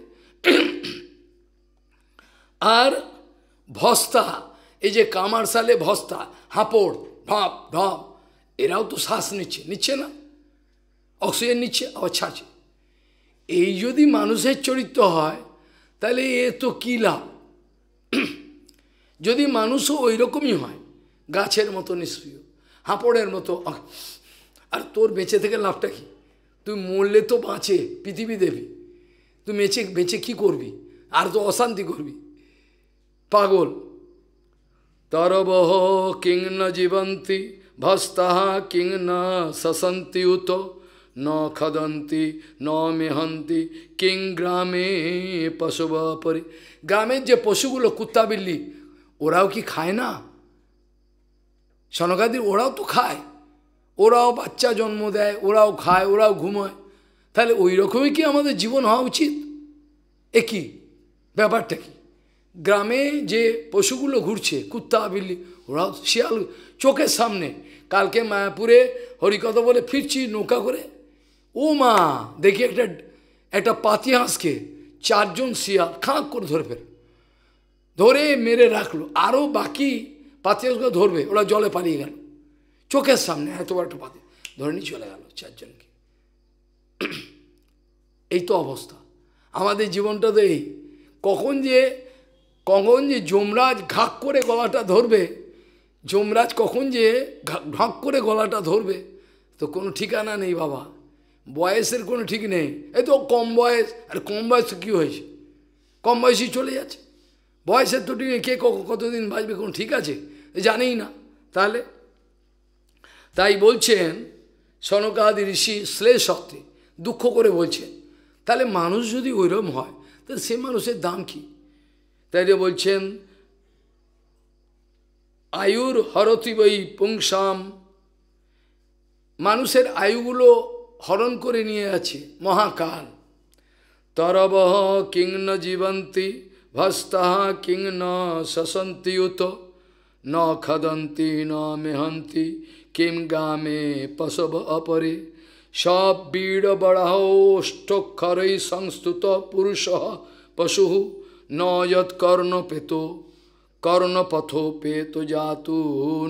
আর ভস্তা এই যে সালে ভস্তা হাঁপড় ঢপ ঢপ এরাও তো শ্বাস নিচ্ছে নিচ্ছে না অক্সিজেন নিচ্ছে আবার ছাড়ছে এই যদি মানুষের চরিত্র হয় তাহলে এ তো কী লাভ যদি মানুষও ওই রকমই হয় গাছের মতো নিষ্ক্রিয় হাঁপড়ের মতো আর তোর বেঁচে থেকে লাভটা কি তুই মরলে তো বাঁচে পৃথিবী দেবী তুই বেঁচে বেঁচে কী করবি আর তো অশান্তি করবি পাগল তরবহ কিং ন জীবন্তি ভস্তাহা কিং ন সসন্তি উত ন খদন্তি ন মেহন্তি কিং গ্রামে পশুব পরি গ্রামের যে পশুগুলো কুত্তা বিল্লি ওরাও কি খায় না সনকাদির ওরাও তো খায় ওরাও বাচ্চা জন্ম দেয় ওরাও খায় ওরাও ঘুমায় তাহলে ওই রকমই কি আমাদের জীবন হওয়া উচিত এ কি ব্যাপারটা কি গ্রামে যে পশুগুলো ঘুরছে কুত্তা বিল্লি ওরা শিয়াল চোখের সামনে কালকে মায়াপুরে হরিকথা বলে ফিরছি নৌকা করে ও মা দেখি একটা একটা পাতি হাঁসকে চারজন শিয়াল খাঁক করে ধরে ফেল ধরে মেরে রাখলো আরও বাকি পাতি হাঁসগুলো ধরবে ওরা জলে পালিয়ে গেল চোখের সামনে এত বড় একটা পাতি ধরে নিয়ে চলে গেল চারজনকে এই তো অবস্থা আমাদের জীবনটা তো এই কখন যে কখন যে যমরাজ ঘাক করে গলাটা ধরবে যমরাজ কখন যে ঢাক করে গলাটা ধরবে তো কোনো ঠিকানা নেই বাবা বয়সের কোনো ঠিক নেই এই তো কম বয়স আর কম বয়স কী হয়েছে কম বয়সী চলে যাচ্ছে বয়সের তো ঠিক কে কতদিন বাঁচবে কোনো ঠিক আছে জানেই না তাহলে তাই বলছেন সনকাদি ঋষি শ্লেষ শক্তি দুঃখ করে বলছেন তাহলে মানুষ যদি ওইরকম হয় তাহলে সে মানুষের দাম কী তাই বলছেন আয়ুর বই পুংসাম মানুষের আয়ুগুলো হরণ করে নিয়ে আছে মহাকাল তরব কিং ন জীবন্তী ভস্তাহা কিং ন উত ন খদন্তি ন মেহন্তি কিম গামে পশব অপরে সব বীড় বড়াহ অষ্টক্ষরৈ সংস্তুত পুরুষ পশু নয়ত কর্ণ পেত কর্ণপথ পেত জাতু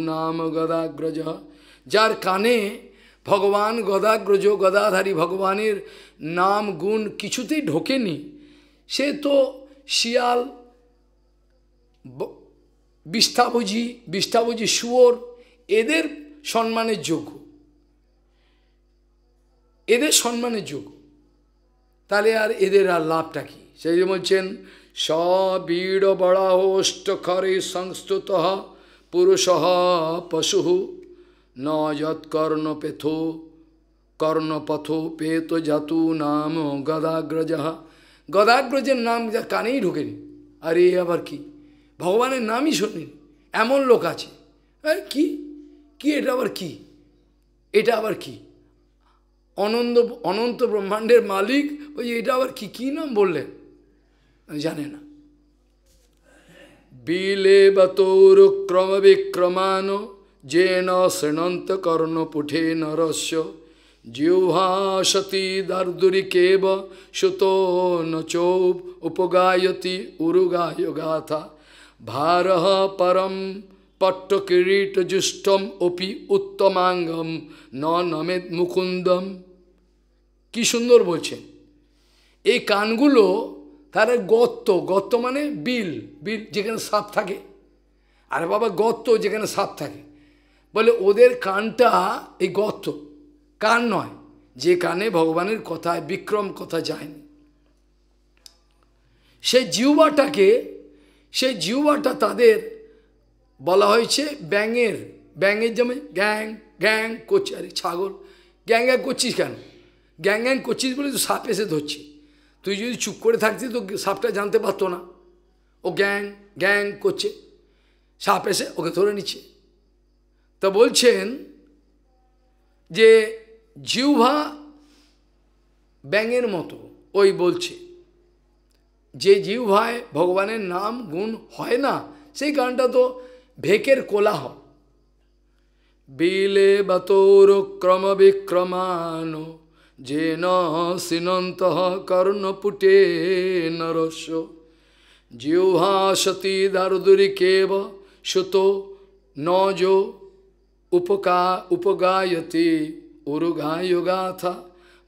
নাম গদাগ্রজ যার কানে ভগবান গদাগ্রজ গদাধারী ভগবানের নাম গুণ কিছুতেই ঢোকেনি সে তো শিয়াল বিষ্ঠাভুজি বিষ্ঠাভুজি শুয়োর এদের সম্মানের যোগ্য এদের সম্মানের যোগ্য তাহলে আর এদের আর লাভটা কি সেই বলছেন খরে সংস্তুত পুরুষ পশু ন যৎকর্ণপেথো কর্ণপথ পেত জাতু নাম গদাগ্রজ গদাগ্রজের নাম যা কানেই ঢোকেনি আরে আবার কি ভগবানের নামই শোনেনি এমন লোক আছে আরে কি কি এটা আবার কি এটা আবার কি অনন্ত অনন্ত ব্রহ্মাণ্ডের মালিক ওই এটা আবার কি কি নাম বললেন জানে না বিলে বতৌর ক্রম বিক্রমান যে নৃণন্ত কর্ণ পুঠে নরস্য জিহ্ভাসতি দার্দুরি কেব সুত নচৌব উপগায়তি উরুগায় গাথা ভারহ পরম পট্টকিরীটজুষ্টম অপি উত্তমাঙ্গম ন নমেদ মুকুন্দম কি সুন্দর বলছেন এই কানগুলো তাহলে গত্ত গত্ত মানে বিল বিল যেখানে সাপ থাকে আরে বাবা গত্ত যেখানে সাপ থাকে বলে ওদের কানটা এই গত্ত কান নয় যে কানে ভগবানের কথায় বিক্রম কথা যায়নি সেই জিউবাটাকে সেই জিউবাটা তাদের বলা হয়েছে ব্যাঙের ব্যাঙের জমে গ্যাং গ্যাং করছে আরে ছাগল গ্যাং গ্যাং করছিস কেন গ্যাং গ্যাং করছিস বলে তো সাপ এসে ধরছে তুই যদি চুপ করে থাকতি তো সাপটা জানতে পারতো না ও গ্যাং গ্যাং করছে সাপ এসে ওকে ধরে নিচ্ছে তা বলছেন যে জিহ্বা ব্যাঙের মতো ওই বলছে যে জিহ্বায় ভগবানের নাম গুণ হয় না সেই গানটা তো ভেকের কোলাহ বিলে বতৌর ক্রম বিক্রমানো যে নিনন্ত কর্ণপুটে নরস্য জিহ্বা সতী দারুদুরি কেব সুত নজো উপকা উপগায়তি উরুগায়গাথা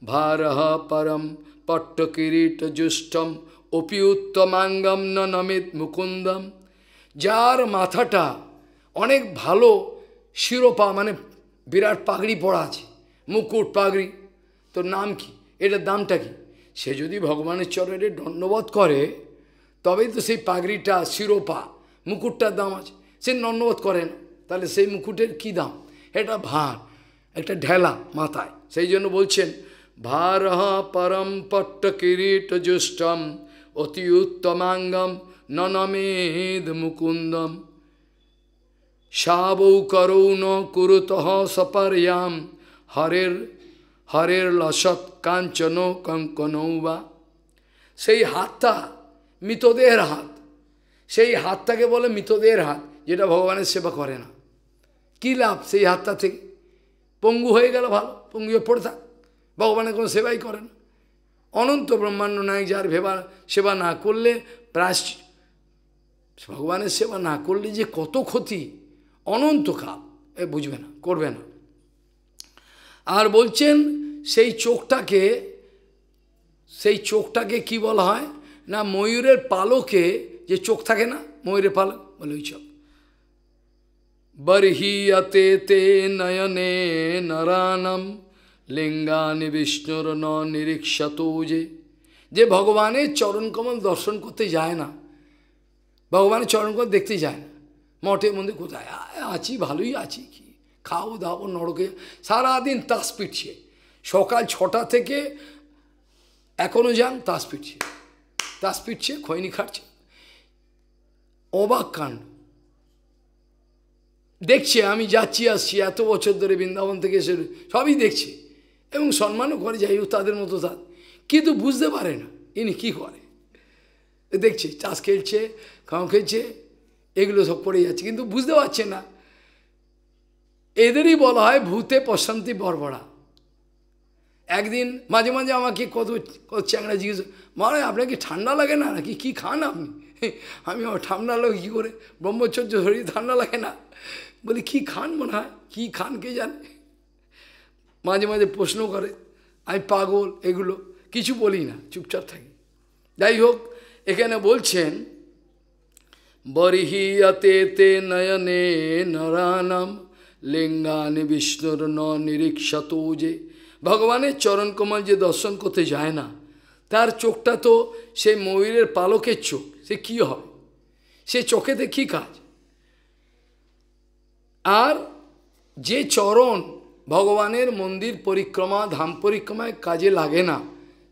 ভারহ পরম পট্টকিরীটজুষ্টম অপি উত্তমাঙ্গম নমিত মুকুন্দম যার মাথাটা অনেক ভালো শিরোপা মানে বিরাট পাগড়ি পড়া আছে মুকুট পাগড়ি তোর নাম কি এটার দামটা কি সে যদি ভগবানের চরণে দণ্ডবোধ করে তবেই তো সেই পাগড়িটা শিরোপা মুকুটটার দাম আছে সে দণ্ডবোধ করে না তাহলে সেই মুকুটের কি দাম এটা ভার একটা ঢেলা মাথায় সেই জন্য বলছেন ভার পরম পট্ট কিরিট জুষ্টম অতি উত্তমাঙ্গম ননমেদ মুকুন্দম শাবৌ করৌ ন কুরুত সপর্যাম হরের হরের লসৎ কাঞ্চন কঙ্কনৌবা সেই হাতটা মৃতদেহের হাত সেই হাতটাকে বলে মৃতদেহের হাত যেটা ভগবানের সেবা করে না কী লাভ সেই হাতটা থেকে পঙ্গু হয়ে গেল ভালো পঙ্গু পড়ে থাক ভগবানের কোনো সেবাই করে না অনন্ত ব্রহ্মাণ্ড নায়ক যার ভেবা সেবা না করলে প্রায় ভগবানের সেবা না করলে যে কত ক্ষতি অনন্ত খাপ এ বুঝবে না করবে না আর বলছেন সেই চোখটাকে সেই চোখটাকে কি বলা হয় না ময়ূরের পালকে যে চোখ থাকে না ময়ূরের পালক বলে ওই চোখ বর্হিয়তে তে নয়নে নরানম লিঙ্গানি বিষ্ণুর ন নিরীক্ষত যে যে ভগবানের চরণকমল দর্শন করতে যায় না ভগবানের চরণকমল দেখতে যায় না মঠে মন্দির কোথায় আছি ভালোই আছি কি খাও দাও নরকে সারাদিন তাস পিটছে সকাল ছটা থেকে এখনও যান তাস পিটছে তাস পিটছে খৈনি খাটছে অবাক কাণ্ড দেখছে আমি যাচ্ছি আসছি এত বছর ধরে বৃন্দাবন থেকে এসে সবই দেখছে এবং সম্মানও করে যাই হোক তাদের মতো তার কিন্তু বুঝতে পারে না ইনি কি করে দেখছে চাষ খেলছে খাওয়া খেলছে এগুলো সব পড়ে যাচ্ছে কিন্তু বুঝতে পারছে না এদেরই বলা হয় ভূতে প্রশান্তি বর্বরা একদিন মাঝে মাঝে আমাকে কত চ্যাংড়া জিজ্ঞেস মানে আপনাকে ঠান্ডা লাগে না নাকি কী খান আপনি আমি আমার ঠান্ডা লাগে কী করে ব্রহ্মচর্য শরীর ঠান্ডা লাগে না বলি কী খান মনে হয় কী খান কে জানে মাঝে মাঝে প্রশ্ন করে আমি পাগল এগুলো কিছু বলি না চুপচাপ থাকি যাই হোক এখানে বলছেন বরিহিয়াতে তে নয়নে নরানম লিঙ্গান বিষ্ণুর ন নিরীক্ষত যে ভগবানের চরণকমল যে দর্শন করতে যায় না তার চোখটা তো সেই ময়ূরের পালকের চোখ সে কি হবে সে চোখেতে কী কাজ আর যে চরণ ভগবানের মন্দির পরিক্রমা ধাম পরিক্রমায় কাজে লাগে না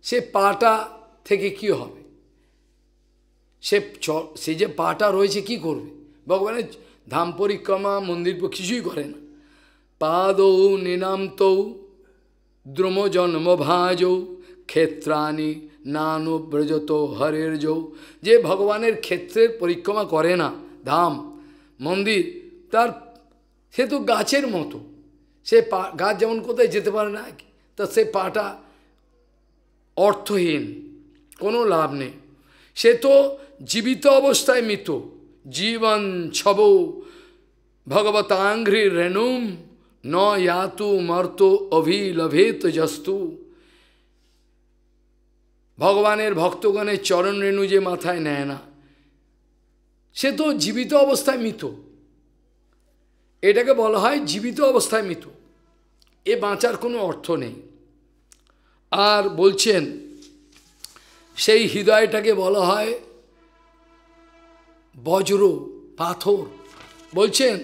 সে পাটা থেকে কি হবে সে সে যে পাটা রয়েছে কি করবে ভগবানের ধাম পরিক্রমা মন্দির কিছুই করে না পাদৌ তৌ ভাজ ক্ষেত্রানি নানুব্রজত হরের যৌ যে ভগবানের ক্ষেত্রের পরিক্রমা করে না ধাম মন্দির তার সে তো গাছের মতো সে পা গাছ যেমন কোথায় যেতে পারে না তা সে পাটা অর্থহীন কোনো লাভ নেই সে তো জীবিত অবস্থায় মৃত জীবন ছব ভগবতাঙ্ঘ্রি রেণুম ন ইয়াতু মর্ত অভিলভেত যস্তু ভগবানের ভক্তগণের চরণ রেণু যে মাথায় নেয় না সে তো জীবিত অবস্থায় মৃত এটাকে বলা হয় জীবিত অবস্থায় মৃত এ বাঁচার কোনো অর্থ নেই আর বলছেন সেই হৃদয়টাকে বলা হয় বজ্র পাথর বলছেন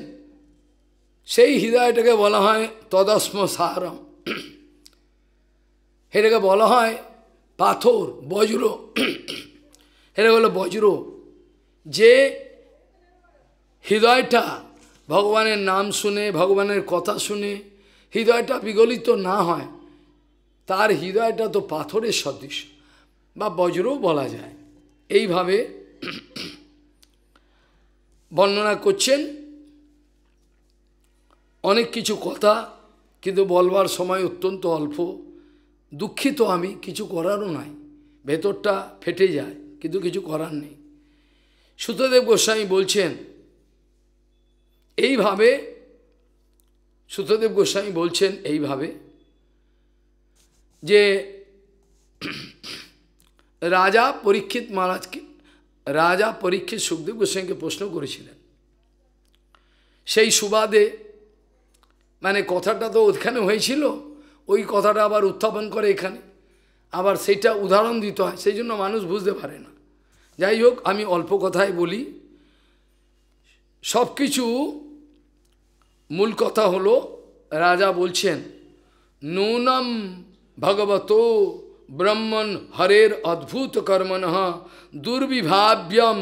সেই হৃদয়টাকে বলা হয় তদস্ম সারম সেটাকে বলা হয় পাথর বজ্র এটা বলে বজ্র যে হৃদয়টা ভগবানের নাম শুনে ভগবানের কথা শুনে হৃদয়টা বিগলিত না হয় তার হৃদয়টা তো পাথরের সদৃশ বা বজ্রও বলা যায় এইভাবে বর্ণনা করছেন অনেক কিছু কথা কিন্তু বলবার সময় অত্যন্ত অল্প দুঃখিত আমি কিছু করারও নাই ভেতরটা ফেটে যায় কিন্তু কিছু করার নেই সুতদেব গোস্বামী বলছেন এইভাবে সুতদেব গোস্বামী বলছেন এইভাবে যে রাজা পরীক্ষিত মহারাজকে রাজা পরীক্ষিত সুখদেব গোস্বামীকে প্রশ্ন করেছিলেন সেই সুবাদে মানে কথাটা তো ওখানে হয়েছিল ওই কথাটা আবার উত্থাপন করে এখানে আবার সেটা উদাহরণ দিতে হয় সেই জন্য মানুষ বুঝতে পারে না যাই হোক আমি অল্প কথায় বলি সব কিছু মূল কথা হলো রাজা বলছেন নূনম ভগবত ব্রহ্মণ হরের অদ্ভুত কর্মণ দুর্বিভাব্যম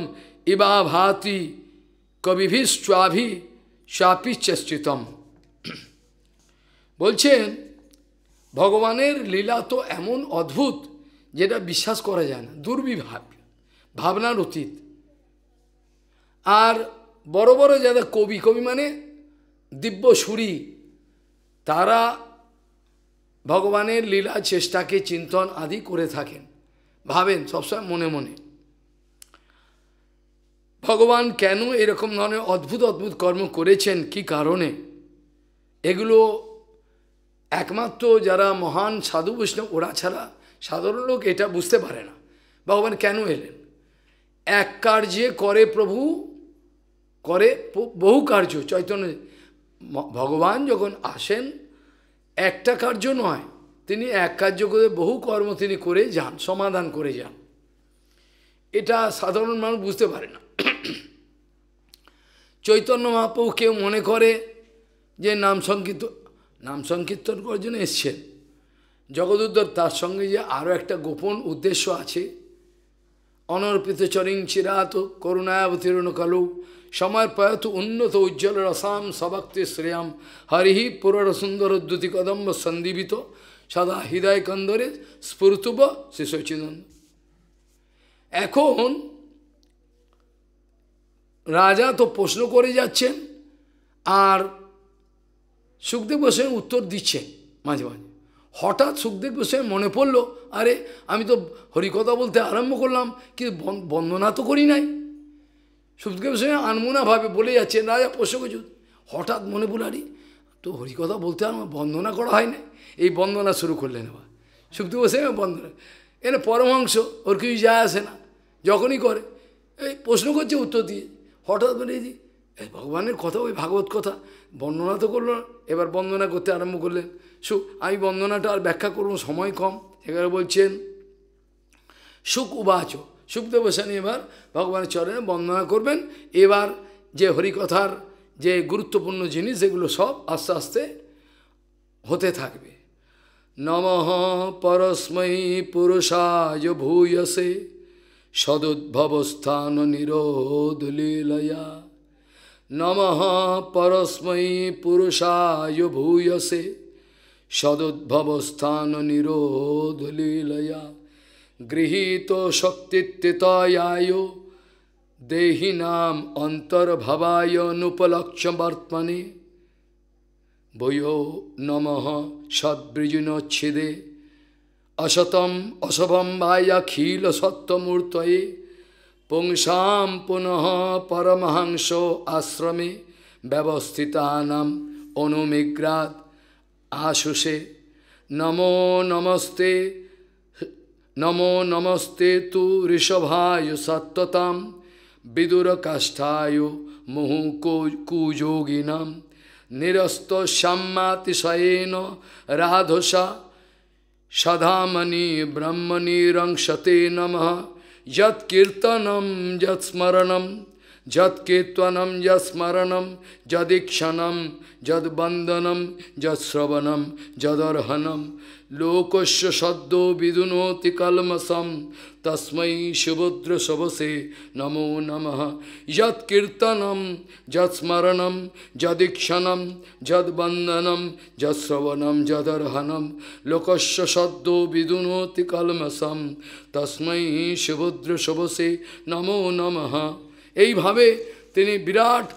ইবাভাতি কবিভিশ্চাভি চাপি চেষ্টিতম বলছেন ভগবানের লীলা তো এমন অদ্ভুত যেটা বিশ্বাস করা যায় না দুর্বিভাব ভাবনার অতীত আর বড় বড় যারা কবি কবি মানে দিব্য সুরি তারা ভগবানের লীলা চেষ্টাকে চিন্তন আদি করে থাকেন ভাবেন সবসময় মনে মনে ভগবান কেন এরকম ধরনের অদ্ভুত অদ্ভুত কর্ম করেছেন কি কারণে এগুলো একমাত্র যারা মহান সাধু বৈষ্ণব ওরা ছাড়া সাধারণ লোক এটা বুঝতে পারে না ভগবান কেন এলেন এক কার্যে করে প্রভু করে বহু কার্য চৈতন্য ভগবান যখন আসেন একটা কার্য নয় তিনি এক কার্য করে বহু কর্ম তিনি করে যান সমাধান করে যান এটা সাধারণ মানুষ বুঝতে পারে না চৈতন্য মহাপ্রভু কেউ মনে করে যে নাম সংকীর্তন নাম সংকীর্তন করার জন্য এসছেন জগদুদ্দর তার সঙ্গে যে আরও একটা গোপন উদ্দেশ্য আছে অনর্পিত চরিং চিরাত করুণাবতীর্ণ কালু সময় প্রয়াত উন্নত উজ্জ্বল রসাম সবাক্তি শ্রেয়াম হরিহি পুরর সুন্দর দ্যুতি কদম্ব সন্দীবিত সদা হৃদয় কন্দরে স্ফুরতুব শিশুচিনন্দ এখন রাজা তো প্রশ্ন করে যাচ্ছেন আর সুখদেব গোস্বামী উত্তর দিচ্ছে মাঝে মাঝে হঠাৎ সুখদেব গোস্বামী মনে পড়লো আরে আমি তো হরিকথা বলতে আরম্ভ করলাম কিন্তু বন্দনা তো করি নাই সুখদেব গোস্বামী আনমোনাভাবে বলে যাচ্ছে না যা পোষ্য কিছু হঠাৎ মনে পড়ল আরে তো হরিকথা বলতে আমার বন্দনা করা হয় না এই বন্দনা শুরু করলেন এবার সুখদেব গোস্বামী বন্দনা এনে পরমহংস ওর কিছু যায় আসে না যখনই করে এই প্রশ্ন করছে উত্তর দিয়ে হঠাৎ বলে দিই এই ভগবানের কথা ওই ভাগবত কথা বর্ণনা তো করলো এবার বন্দনা করতে আরম্ভ করলেন সুখ আমি বন্দনাটা আর ব্যাখ্যা করবো সময় কম এবারে বলছেন সুখ উবাচ সুখদেব সেনী এবার ভগবানের চরণে বন্দনা করবেন এবার যে হরিকথার যে গুরুত্বপূর্ণ জিনিস এগুলো সব আস্তে আস্তে হতে থাকবে নম পরস্মৈ পুরুষায় ভূয়সে সদুদ্ভবস্থান নিরোধ লীলয়া নমঃ পরস্মৈ পুরুষায় ভূয়সে সদুদ্ভবস্থান নিরোধ লীলয়া গৃহীত শক্তিত্বিতয়ায় দেহিনাম অন্তর্ভবায় নুপলক্ষ বর্তমানে বয়ো নম সদ্বৃজুনচ্ছেদে অসতম অসভম্বায় খিল সত্যমূর্তয়ে পুংসাম পুনঃ পরমহংস আশ্রমে ব্যবস্থিতানাম অনুমিগ্রাত আশুষে নমো নমস্তে নমো নমস্তে তু ঋষভায় সত্যতাম বিদুর বিদুরকাষ্ঠায় মুহু কুযোগিনাম নিরস্ত সাম্মাতিশয়েন রাধসা সধামনি ব্রহ্মণি রংসতে নমঃ Jat kirtanam jat smaranam Jat ketvanam jat smaranam Jad ikshanam jad bandhanam jat sravanam jad arhanam Lokasya saddo vidunoti kalmasam তস্মৈ সুভদ্র সবসে নমো নম যৎ কীর্তনম যৎ স্মরণম যদীক্ষণম যদ বন্দনম যৎ যদর্হনম লোকস্য সদ্য বিদুনোতি কলমসম তসমৈ সুভদ্র সবসে নমো নম এইভাবে তিনি বিরাট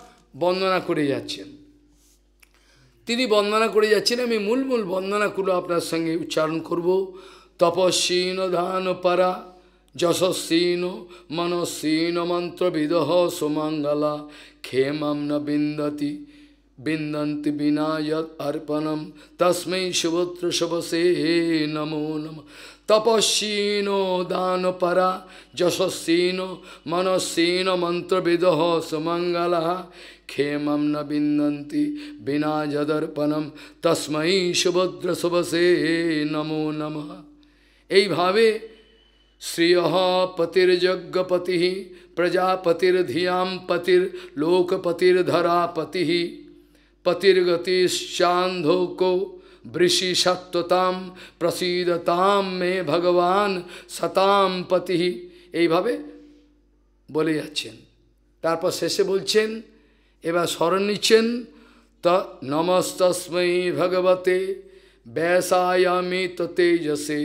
বন্দনা করে যাচ্ছেন তিনি বন্দনা করে যাচ্ছেন আমি মূল মূল বন্দনাগুলো আপনার সঙ্গে উচ্চারণ করব তপস্বীন ধান পারা যশস্বীন মনস্বীন মন্ত্রবিদহ সুমঙ্গলা ক্ষেমম ন বিন্দতি বিন্দন্তি বিনায়ত অর্পণম তসমৈ শুভত্র শুভসে হে নমো নম তপস্বীন দান পরা যশস্বীন মনস্বীন মন্ত্রবিদহ সুমঙ্গলা ক্ষেমম ন বিন্দন্তি বিনাযদর্পণম তসমৈ শুভদ্র শুভসে নমো নম এইভাবে श्रीह पतिर् जगत्पतिः प्रजापतिर् धियांपतिर् लोकपतिर् धरापतिः पतिर्गतिश चांदोको वृषीशत्ततां પ્રસિદતામ મે ભગવાન સતાંમ પતિઃ એ イ ভাবে બોલી ඇතেন ત્યાર પર શેષે બોલચેન এবা শরণ নিચેન ત નમસ્તસ્મય ભગવતે વૈસાયામી તતેજસે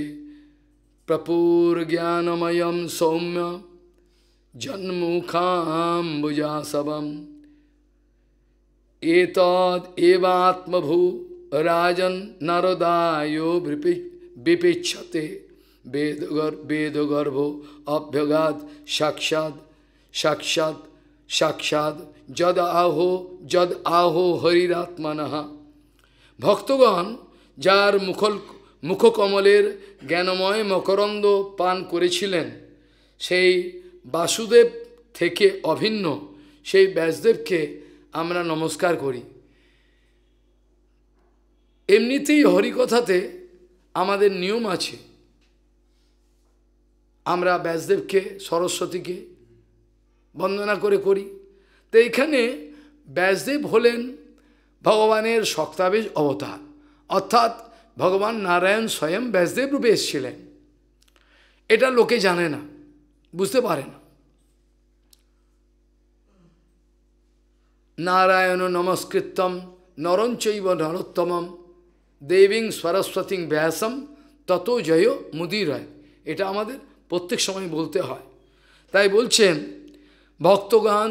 प्रपूर ज्ञानमय सौम्य जन्मुखाबुजा जन्मुखाम्बुजासवम् एतदेवात्मभू राजन नरदायो विपिच्छते वेद वेदगर्भो अभ्यगात साक्षात साक्षात साक्षात जद आहो जद आहो हरिरात्मन भक्तगण जार मुखल মুখকমলের জ্ঞানময় মকরন্দ পান করেছিলেন সেই বাসুদেব থেকে অভিন্ন সেই ব্যাসদেবকে আমরা নমস্কার করি এমনিতেই হরিকথাতে আমাদের নিয়ম আছে আমরা ব্যাসদেবকে সরস্বতীকে বন্দনা করে করি তো এখানে ব্যাসদেব হলেন ভগবানের শক্তাবেশ অবতার অর্থাৎ ভগবান নারায়ণ স্বয়ং ব্যাসদেব রূপে এসেছিলেন এটা লোকে জানে না বুঝতে পারে না নারায়ণ নমস্কৃতম নরঞ্চৈব নরোত্তমম দেবীং সরস্বতীং ব্যাসম তত জয় মুদিরয় এটা আমাদের প্রত্যেক সময় বলতে হয় তাই বলছেন ভক্তগান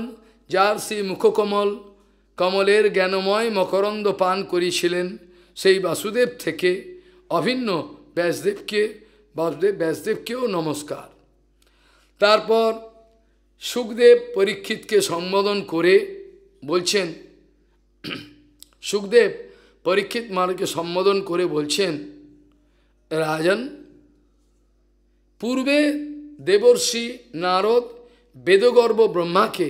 যার শ্রী মুখকমল কমলের জ্ঞানময় মকরন্দ পান করেছিলেন সেই বাসুদেব থেকে অভিন্ন ব্যাসদেবকে বাসুদেব ব্যাসদেবকেও নমস্কার তারপর সুখদেব পরীক্ষিতকে সম্বোধন করে বলছেন সুখদেব পরীক্ষিত মারকে সম্বোধন করে বলছেন রাজন পূর্বে দেবর্ষি নারদ বেদগর্ব ব্রহ্মাকে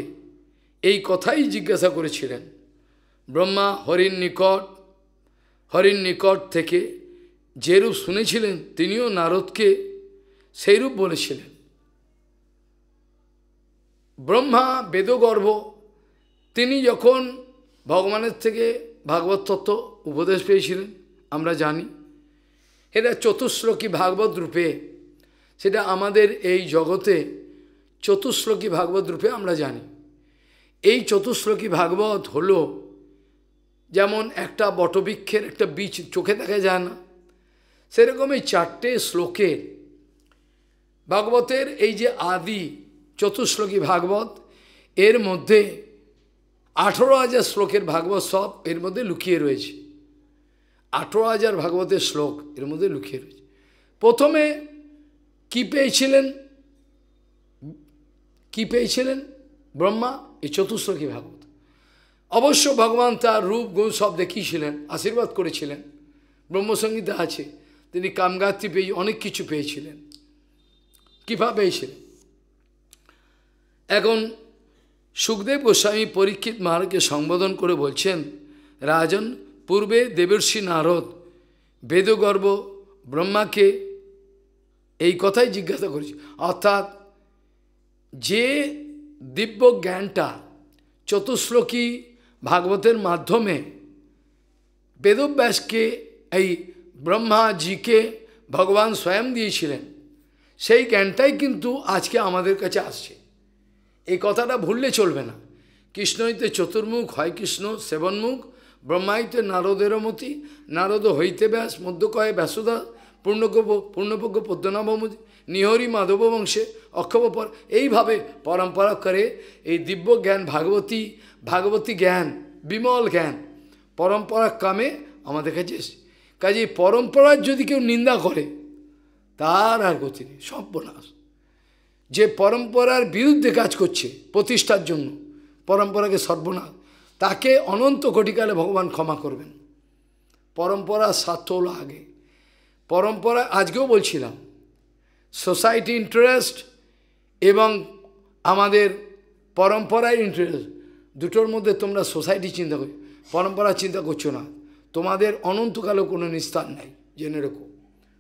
এই কথাই জিজ্ঞাসা করেছিলেন ব্রহ্মা হরির নিকট হরির নিকট থেকে যেরূপ শুনেছিলেন তিনিও নারদকে সেইরূপ বলেছিলেন ব্রহ্মা বেদগর্ভ তিনি যখন ভগবানের থেকে ভাগবত তত্ত্ব উপদেশ পেয়েছিলেন আমরা জানি এটা চতুশ্লোকী ভাগবত রূপে সেটা আমাদের এই জগতে চতুশ্লোকী ভাগবত রূপে আমরা জানি এই চতুশ্লোকী ভাগবত হলো যেমন একটা বটবৃক্ষের একটা বীজ চোখে দেখা যায় না সেরকমই চারটে শ্লোকের ভাগবতের এই যে আদি চতুশ্লোকী ভাগবত এর মধ্যে আঠেরো হাজার শ্লোকের ভাগবত সব এর মধ্যে লুকিয়ে রয়েছে আঠেরো হাজার ভাগবতের শ্লোক এর মধ্যে লুকিয়ে রয়েছে প্রথমে কি পেয়েছিলেন কি পেয়েছিলেন ব্রহ্মা এই চতুশ্লোকী ভাগবত অবশ্য ভগবান তার রূপ গুণ সব দেখিয়েছিলেন আশীর্বাদ করেছিলেন ব্রহ্মসংগীতা আছে তিনি কামগাত্রী পেয়ে অনেক কিছু পেয়েছিলেন কৃপা পেয়েছিলেন এখন সুখদেব গোস্বামী পরীক্ষিত মহারাজকে সম্বোধন করে বলছেন রাজন পূর্বে দেবর্ষি নারদ বেদগর্ব ব্রহ্মাকে এই কথাই জিজ্ঞাসা করেছে অর্থাৎ যে দিব্য জ্ঞানটা চতুশ্লোকী ভাগবতের মাধ্যমে বেদব্যাসকে এই ব্রহ্মাজিকে ভগবান স্বয়ং দিয়েছিলেন সেই জ্ঞানটাই কিন্তু আজকে আমাদের কাছে আসছে এই কথাটা ভুললে চলবে না কৃষ্ণইতে চতুর্মুখ হয় কৃষ্ণ সেবনমুখ ব্রহ্মাইতে নারদের মতি নারদ হইতে ব্যাস মধ্যকয়ে ব্যাসুদা পূর্ণগোপ পূর্ণপজ্ঞ পদ্মনাভমতি নিহরি মাধব বংশে অক্ষবপর এইভাবে পরম্পরা করে এই দিব্য জ্ঞান ভাগবতী ভাগবতী জ্ঞান বিমল জ্ঞান পরম্পরা কামে আমাদের কাছে কাজে পরম্পরার যদি কেউ নিন্দা করে তার আর গতি নেই সর্বনাশ যে পরম্পরার বিরুদ্ধে কাজ করছে প্রতিষ্ঠার জন্য পরম্পরাকে সর্বনাশ তাকে অনন্ত কোটিকালে ভগবান ক্ষমা করবেন পরম্পরা স্বার্থ হলো আগে পরম্পরা আজকেও বলছিলাম সোসাইটি ইন্টারেস্ট এবং আমাদের পরম্পরার ইন্টারেস্ট দুটোর মধ্যে তোমরা সোসাইটি চিন্তা করছো পরম্পরা চিন্তা করছো না তোমাদের অনন্তকালেও কোনো নিস্তার নাই জেনে রেখো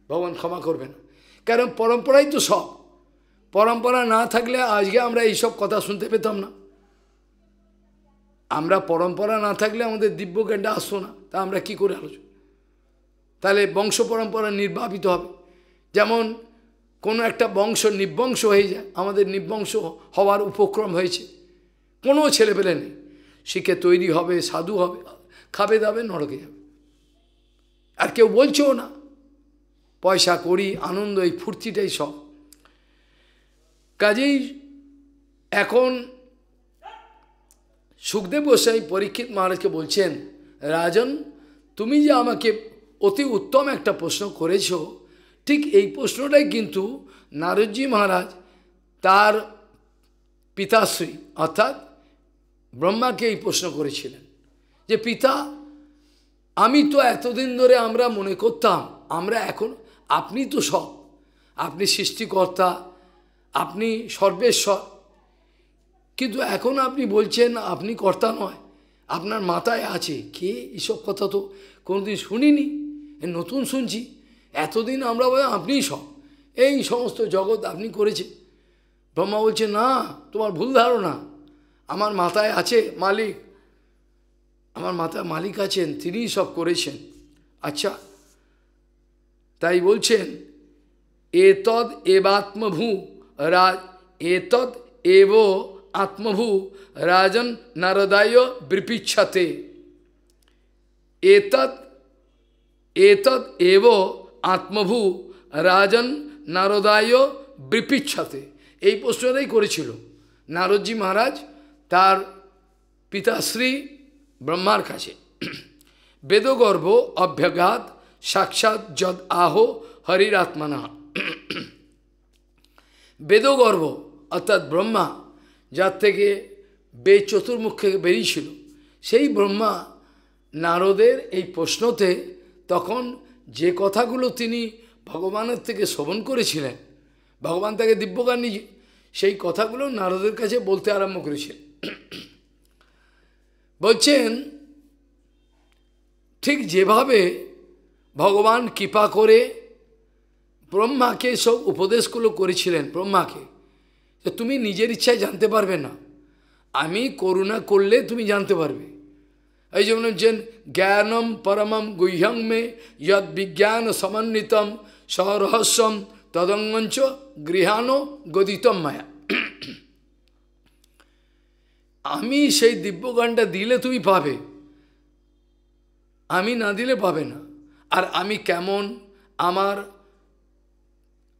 ভগবান ক্ষমা করবে না কারণ পরম্পরাই তো সব পরম্পরা না থাকলে আজকে আমরা এইসব কথা শুনতে পেতাম না আমরা পরম্পরা না থাকলে আমাদের দিব্য জ্ঞানটা আসতো না তা আমরা কি করে আলোচনা তাহলে বংশ পরম্পরা নির্বাপিত হবে যেমন কোনো একটা বংশ নিবংশ হয়ে যায় আমাদের নিবংশ হওয়ার উপক্রম হয়েছে কোনো ছেলে পেলে নেই শিখে তৈরি হবে সাধু হবে খাবে দাবে নরকে যাবে আর কেউ বলছেও না পয়সা করি আনন্দ এই ফুর্তিটাই সব কাজেই এখন সুখদেব গোস্বামী পরীক্ষিত মহারাজকে বলছেন রাজন তুমি যে আমাকে অতি উত্তম একটা প্রশ্ন করেছ ঠিক এই প্রশ্নটাই কিন্তু নারদজি মহারাজ তার পিতাশ্রী অর্থাৎ ব্রহ্মাকে এই প্রশ্ন করেছিলেন যে পিতা আমি তো এতদিন ধরে আমরা মনে করতাম আমরা এখন আপনি তো সব আপনি সৃষ্টিকর্তা আপনি সর্বেশ্বর কিন্তু এখন আপনি বলছেন আপনি কর্তা নয় আপনার মাথায় আছে কে এসব কথা তো কোনোদিন শুনিনি নতুন শুনছি এতদিন আমরা বলে আপনিই সব এই সমস্ত জগৎ আপনি করেছে ব্রহ্মা বলছে না তোমার ভুল ধারণা আমার মাথায় আছে মালিক আমার মাথায় মালিক আছেন তিনিই সব করেছেন আচ্ছা তাই বলছেন এতদ এবাত্মভূ রাজ এতদ এব আত্মভূ রাজন নারদায় বৃপিচ্ছাতে এতদ এতদ এব আত্মভূ রাজন নারদায় বৃপিচ্ছাতে এই প্রশ্নটাই করেছিল নারদজি মহারাজ তার পিতাশ্রী ব্রহ্মার কাছে বেদগর্ভ অভ্যাঘাত সাক্ষাৎ যদ আহ হরির আত্মানা বেদগর্ভ অর্থাৎ ব্রহ্মা যার থেকে বে চতুর্মুখে বেরিয়েছিল সেই ব্রহ্মা নারদের এই প্রশ্নতে তখন যে কথাগুলো তিনি ভগবানের থেকে শ্রবণ করেছিলেন ভগবান তাকে দিব্যজ্ঞানী সেই কথাগুলো নারদের কাছে বলতে আরম্ভ করেছিলেন বলছেন ঠিক যেভাবে ভগবান কৃপা করে ব্রহ্মাকে সব উপদেশগুলো করেছিলেন ব্রহ্মাকে যে তুমি নিজের ইচ্ছায় জানতে পারবে না আমি করুণা করলে তুমি জানতে পারবে এই যেমন হচ্ছেন জ্ঞানম পরমম গুহ্যং মে যদ বিজ্ঞান সমন্বিতম সরহস্যম তদঙ্গঞ্চ গৃহানো গদিতম মায়া আমি সেই দিব্যগানটা দিলে তুমি পাবে আমি না দিলে পাবে না আর আমি কেমন আমার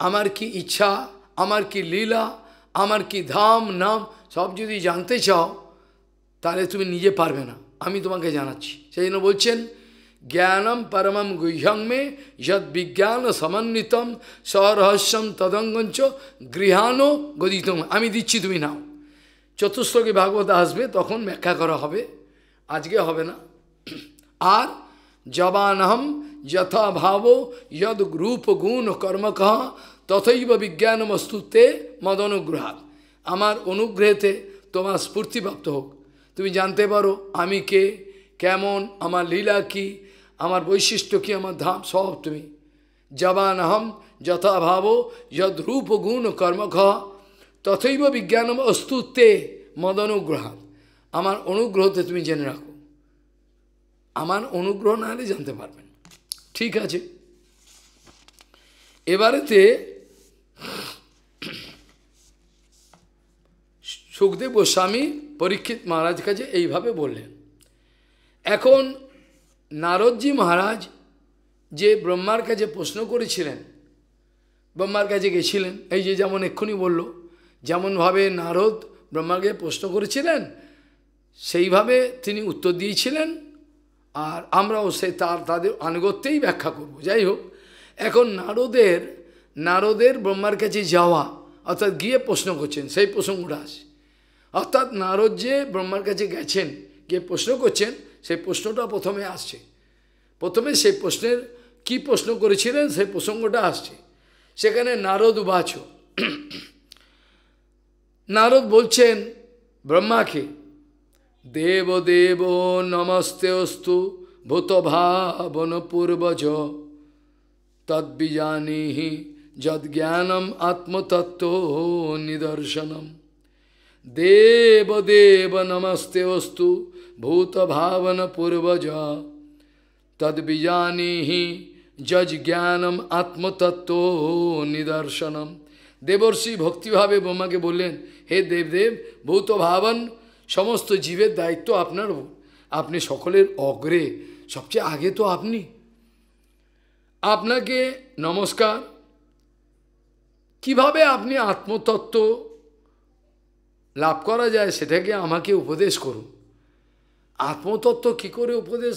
আমার কি ইচ্ছা আমার কি লীলা আমার কি ধাম নাম সব যদি জানতে চাও তাহলে তুমি নিজে পারবে না আমি তোমাকে জানাচ্ছি সেই জন্য বলছেন জ্ঞানম পরমম গুহ্যংমে যদ বিজ্ঞান সমন্বিতম স্বরহস্যম তদঙ্গঞ্চ গৃহানো গদিতম আমি দিচ্ছি তুমি নাও চতুর্শ্লোকী ভাগবত আসবে তখন ব্যাখ্যা করা হবে আজকে হবে না আর জবানহম যথাভাব যদ রূপ গুণ কর্মক তথৈব বিজ্ঞান মদ অনুগ্রহাত আমার অনুগ্রহেতে তোমার স্ফূর্তিপ্রাপ্ত হোক তুমি জানতে পারো আমি কে কেমন আমার লীলা কি আমার বৈশিষ্ট্য কি আমার ধাম সব তুমি জবানহম যথাভাব যদ রূপ গুণ কর্মক তথৈব বিজ্ঞানম অস্তুত্বে মদ অনুগ্রহ আমার অনুগ্রহতে তুমি জেনে রাখো আমার অনুগ্রহ না হলে জানতে পারবেন ঠিক আছে এবারেতে সুখদেব গোস্বামী পরীক্ষিত মহারাজ কাছে এইভাবে বললেন এখন নারদজি মহারাজ যে ব্রহ্মার কাছে প্রশ্ন করেছিলেন ব্রহ্মার কাছে গেছিলেন এই যে যেমন এক্ষুনি বললো যেমনভাবে নারদ ব্রহ্মাকে প্রশ্ন করেছিলেন সেইভাবে তিনি উত্তর দিয়েছিলেন আর আমরাও সে তার তাদের আনুগত্যেই ব্যাখ্যা করব যাই হোক এখন নারদের নারদের ব্রহ্মার কাছে যাওয়া অর্থাৎ গিয়ে প্রশ্ন করছেন সেই প্রসঙ্গটা আছে অর্থাৎ নারদ যে ব্রহ্মার কাছে গেছেন গিয়ে প্রশ্ন করছেন সেই প্রশ্নটা প্রথমে আসছে প্রথমে সেই প্রশ্নের কি প্রশ্ন করেছিলেন সেই প্রসঙ্গটা আসছে সেখানে নারদ উবাচ নারদ বলছেন ব্রহ্মাকে দেব দেব নমস্তে অস্তু ভূতভাবন পূর্বজ তদ্বিজানিহি যদ্জ্ঞানম আত্মতত্ত্ব নিদর্শনম দেব দেব নমস্তে অস্তু ভূতভাবন পূর্বজ তদ্বিজানিহি যজ্ঞানম আত্মতত্ত্ব নিদর্শনম দেবর্ষি ভক্তিভাবে ব্রহ্মাকে বললেন হে দেবদেব ভৌত ভাবন সমস্ত জীবের দায়িত্ব আপনার আপনি সকলের অগ্রে সবচেয়ে আগে তো আপনি আপনাকে নমস্কার কিভাবে আপনি আত্মতত্ত্ব লাভ করা যায় সেটাকে আমাকে উপদেশ করুন আত্মতত্ত্ব কি করে উপদেশ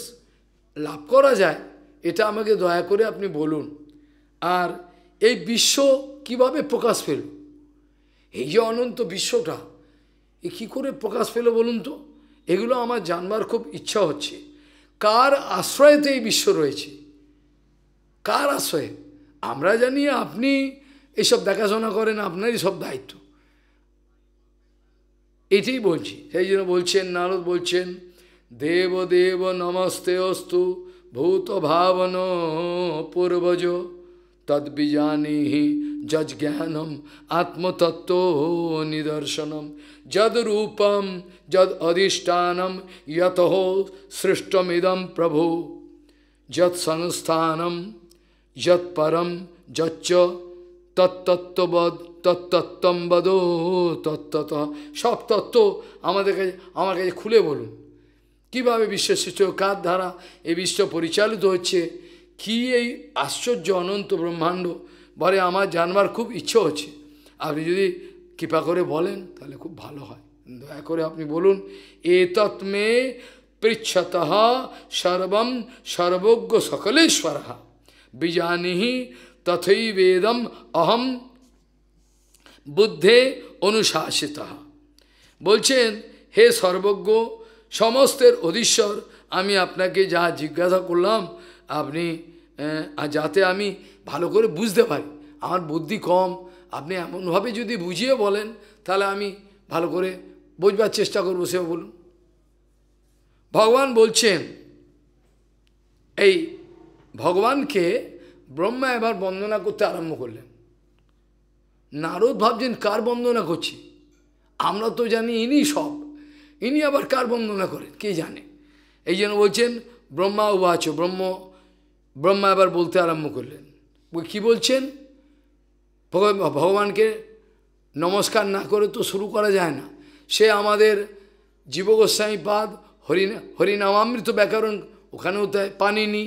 লাভ করা যায় এটা আমাকে দয়া করে আপনি বলুন আর এই বিশ্ব কিভাবে প্রকাশ ফেলুন এই যে অনন্ত বিশ্বটা এ কী করে প্রকাশ পেল বলুন তো এগুলো আমার জানবার খুব ইচ্ছা হচ্ছে কার আশ্রয়েতে এই বিশ্ব রয়েছে কার আশ্রয়ে আমরা জানি আপনি এসব দেখাশোনা করেন আপনারই সব দায়িত্ব এটাই বলছি সেই জন্য বলছেন নারদ বলছেন দেব দেব নমস্তে অস্তু ভূত ভাবন পূর্বজ তদ্বিজানি যজ জ্ঞানম আত্মতত্ত্ব নিদর্শনম যদ রূপম যদ অধিষ্ঠানম ইয়ত সৃষ্টমিদম প্রভু যত সংস্থানম যত পরম যচ্চ তত্ত্ববদ তত্ত্বম বদ তত্তত সব তত্ত্ব আমাদের কাছে আমার কাছে খুলে বলুন কীভাবে বিশ্ব কার দ্বারা এই বিশ্ব পরিচালিত হচ্ছে কি এই আশ্চর্য অনন্ত ব্রহ্মাণ্ড বলে আমার জানবার খুব ইচ্ছে হচ্ছে আপনি যদি কৃপা করে বলেন তাহলে খুব ভালো হয় দয়া করে আপনি বলুন এ তৎমে পৃচ্ছত সর্বম সর্বজ্ঞ সকলেশ্বর বিজানিহি তথই বেদম অহম বুদ্ধে অনুশাসিত বলছেন হে সর্বজ্ঞ সমস্তের অধীশ্বর আমি আপনাকে যা জিজ্ঞাসা করলাম আপনি যাতে আমি ভালো করে বুঝতে পারি আমার বুদ্ধি কম আপনি এমনভাবে যদি বুঝিয়ে বলেন তাহলে আমি ভালো করে বুঝবার চেষ্টা করবো সে বলুন ভগবান বলছেন এই ভগবানকে ব্রহ্মা এবার বন্দনা করতে আরম্ভ করলেন নারদ ভাবছেন কার বন্দনা করছি আমরা তো জানি ইনি সব ইনি আবার কার বন্দনা করেন কে জানে এই জন্য বলছেন ব্রহ্মা উবাচ ব্রহ্ম ব্রহ্মা এবার বলতে আরম্ভ করলেন কি বলছেন ভগবানকে নমস্কার না করে তো শুরু করা যায় না সে আমাদের জীবগোস্বামী পাদ হরিনা হরিনামামৃত ব্যাকরণ ওখানেও তাই পানিনি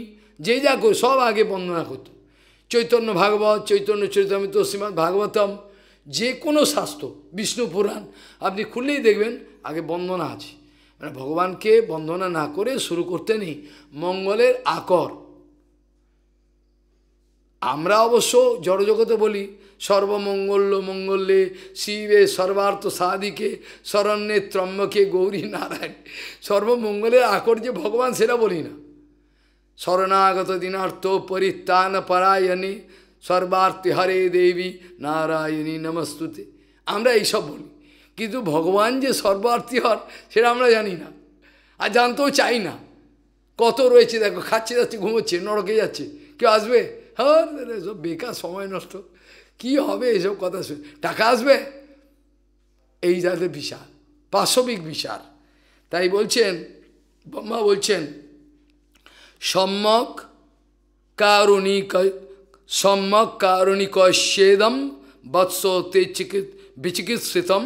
যে যা কর সব আগে বন্দনা করত চৈতন্য ভাগবত চৈতন্য চৈতন্যমিত শ্রীমদ ভাগবতম যে কোনো শাস্ত্র বিষ্ণু পুরাণ আপনি খুললেই দেখবেন আগে বন্দনা আছে মানে ভগবানকে বন্দনা না করে শুরু করতে নেই মঙ্গলের আকর আমরা অবশ্য জড়জগতে বলি সর্বমঙ্গল্য মঙ্গল্যে শিবে সর্বার্থ সাদিকে শরণ্যে ত্রম্বকে গৌরী নারায়ণ সর্বমঙ্গলের আকর যে ভগবান সেটা বলি না শরণাগত দিনার্থ পরিত্রাণ পরায়ণে সর্বার্থী হরে দেবী নারায়ণী নমস্তুতে আমরা এইসব বলি কিন্তু ভগবান যে সর্বার্থী হর সেটা আমরা জানি না আর জানতেও চাই না কত রয়েছে দেখো খাচ্ছে যাচ্ছে ঘুমোচ্ছে নরকে যাচ্ছে কেউ আসবে হ্যাঁ এসব বেকার সময় নষ্ট কি হবে এসব কথা শুনে টাকা আসবে এই যাদের বিচার পাশবিক বিচার তাই বলছেন ব্রহ্মা বলছেন সম্যক কারণী সম্যক কারণী কেদম বৎস তে বিচিকিৎসিতম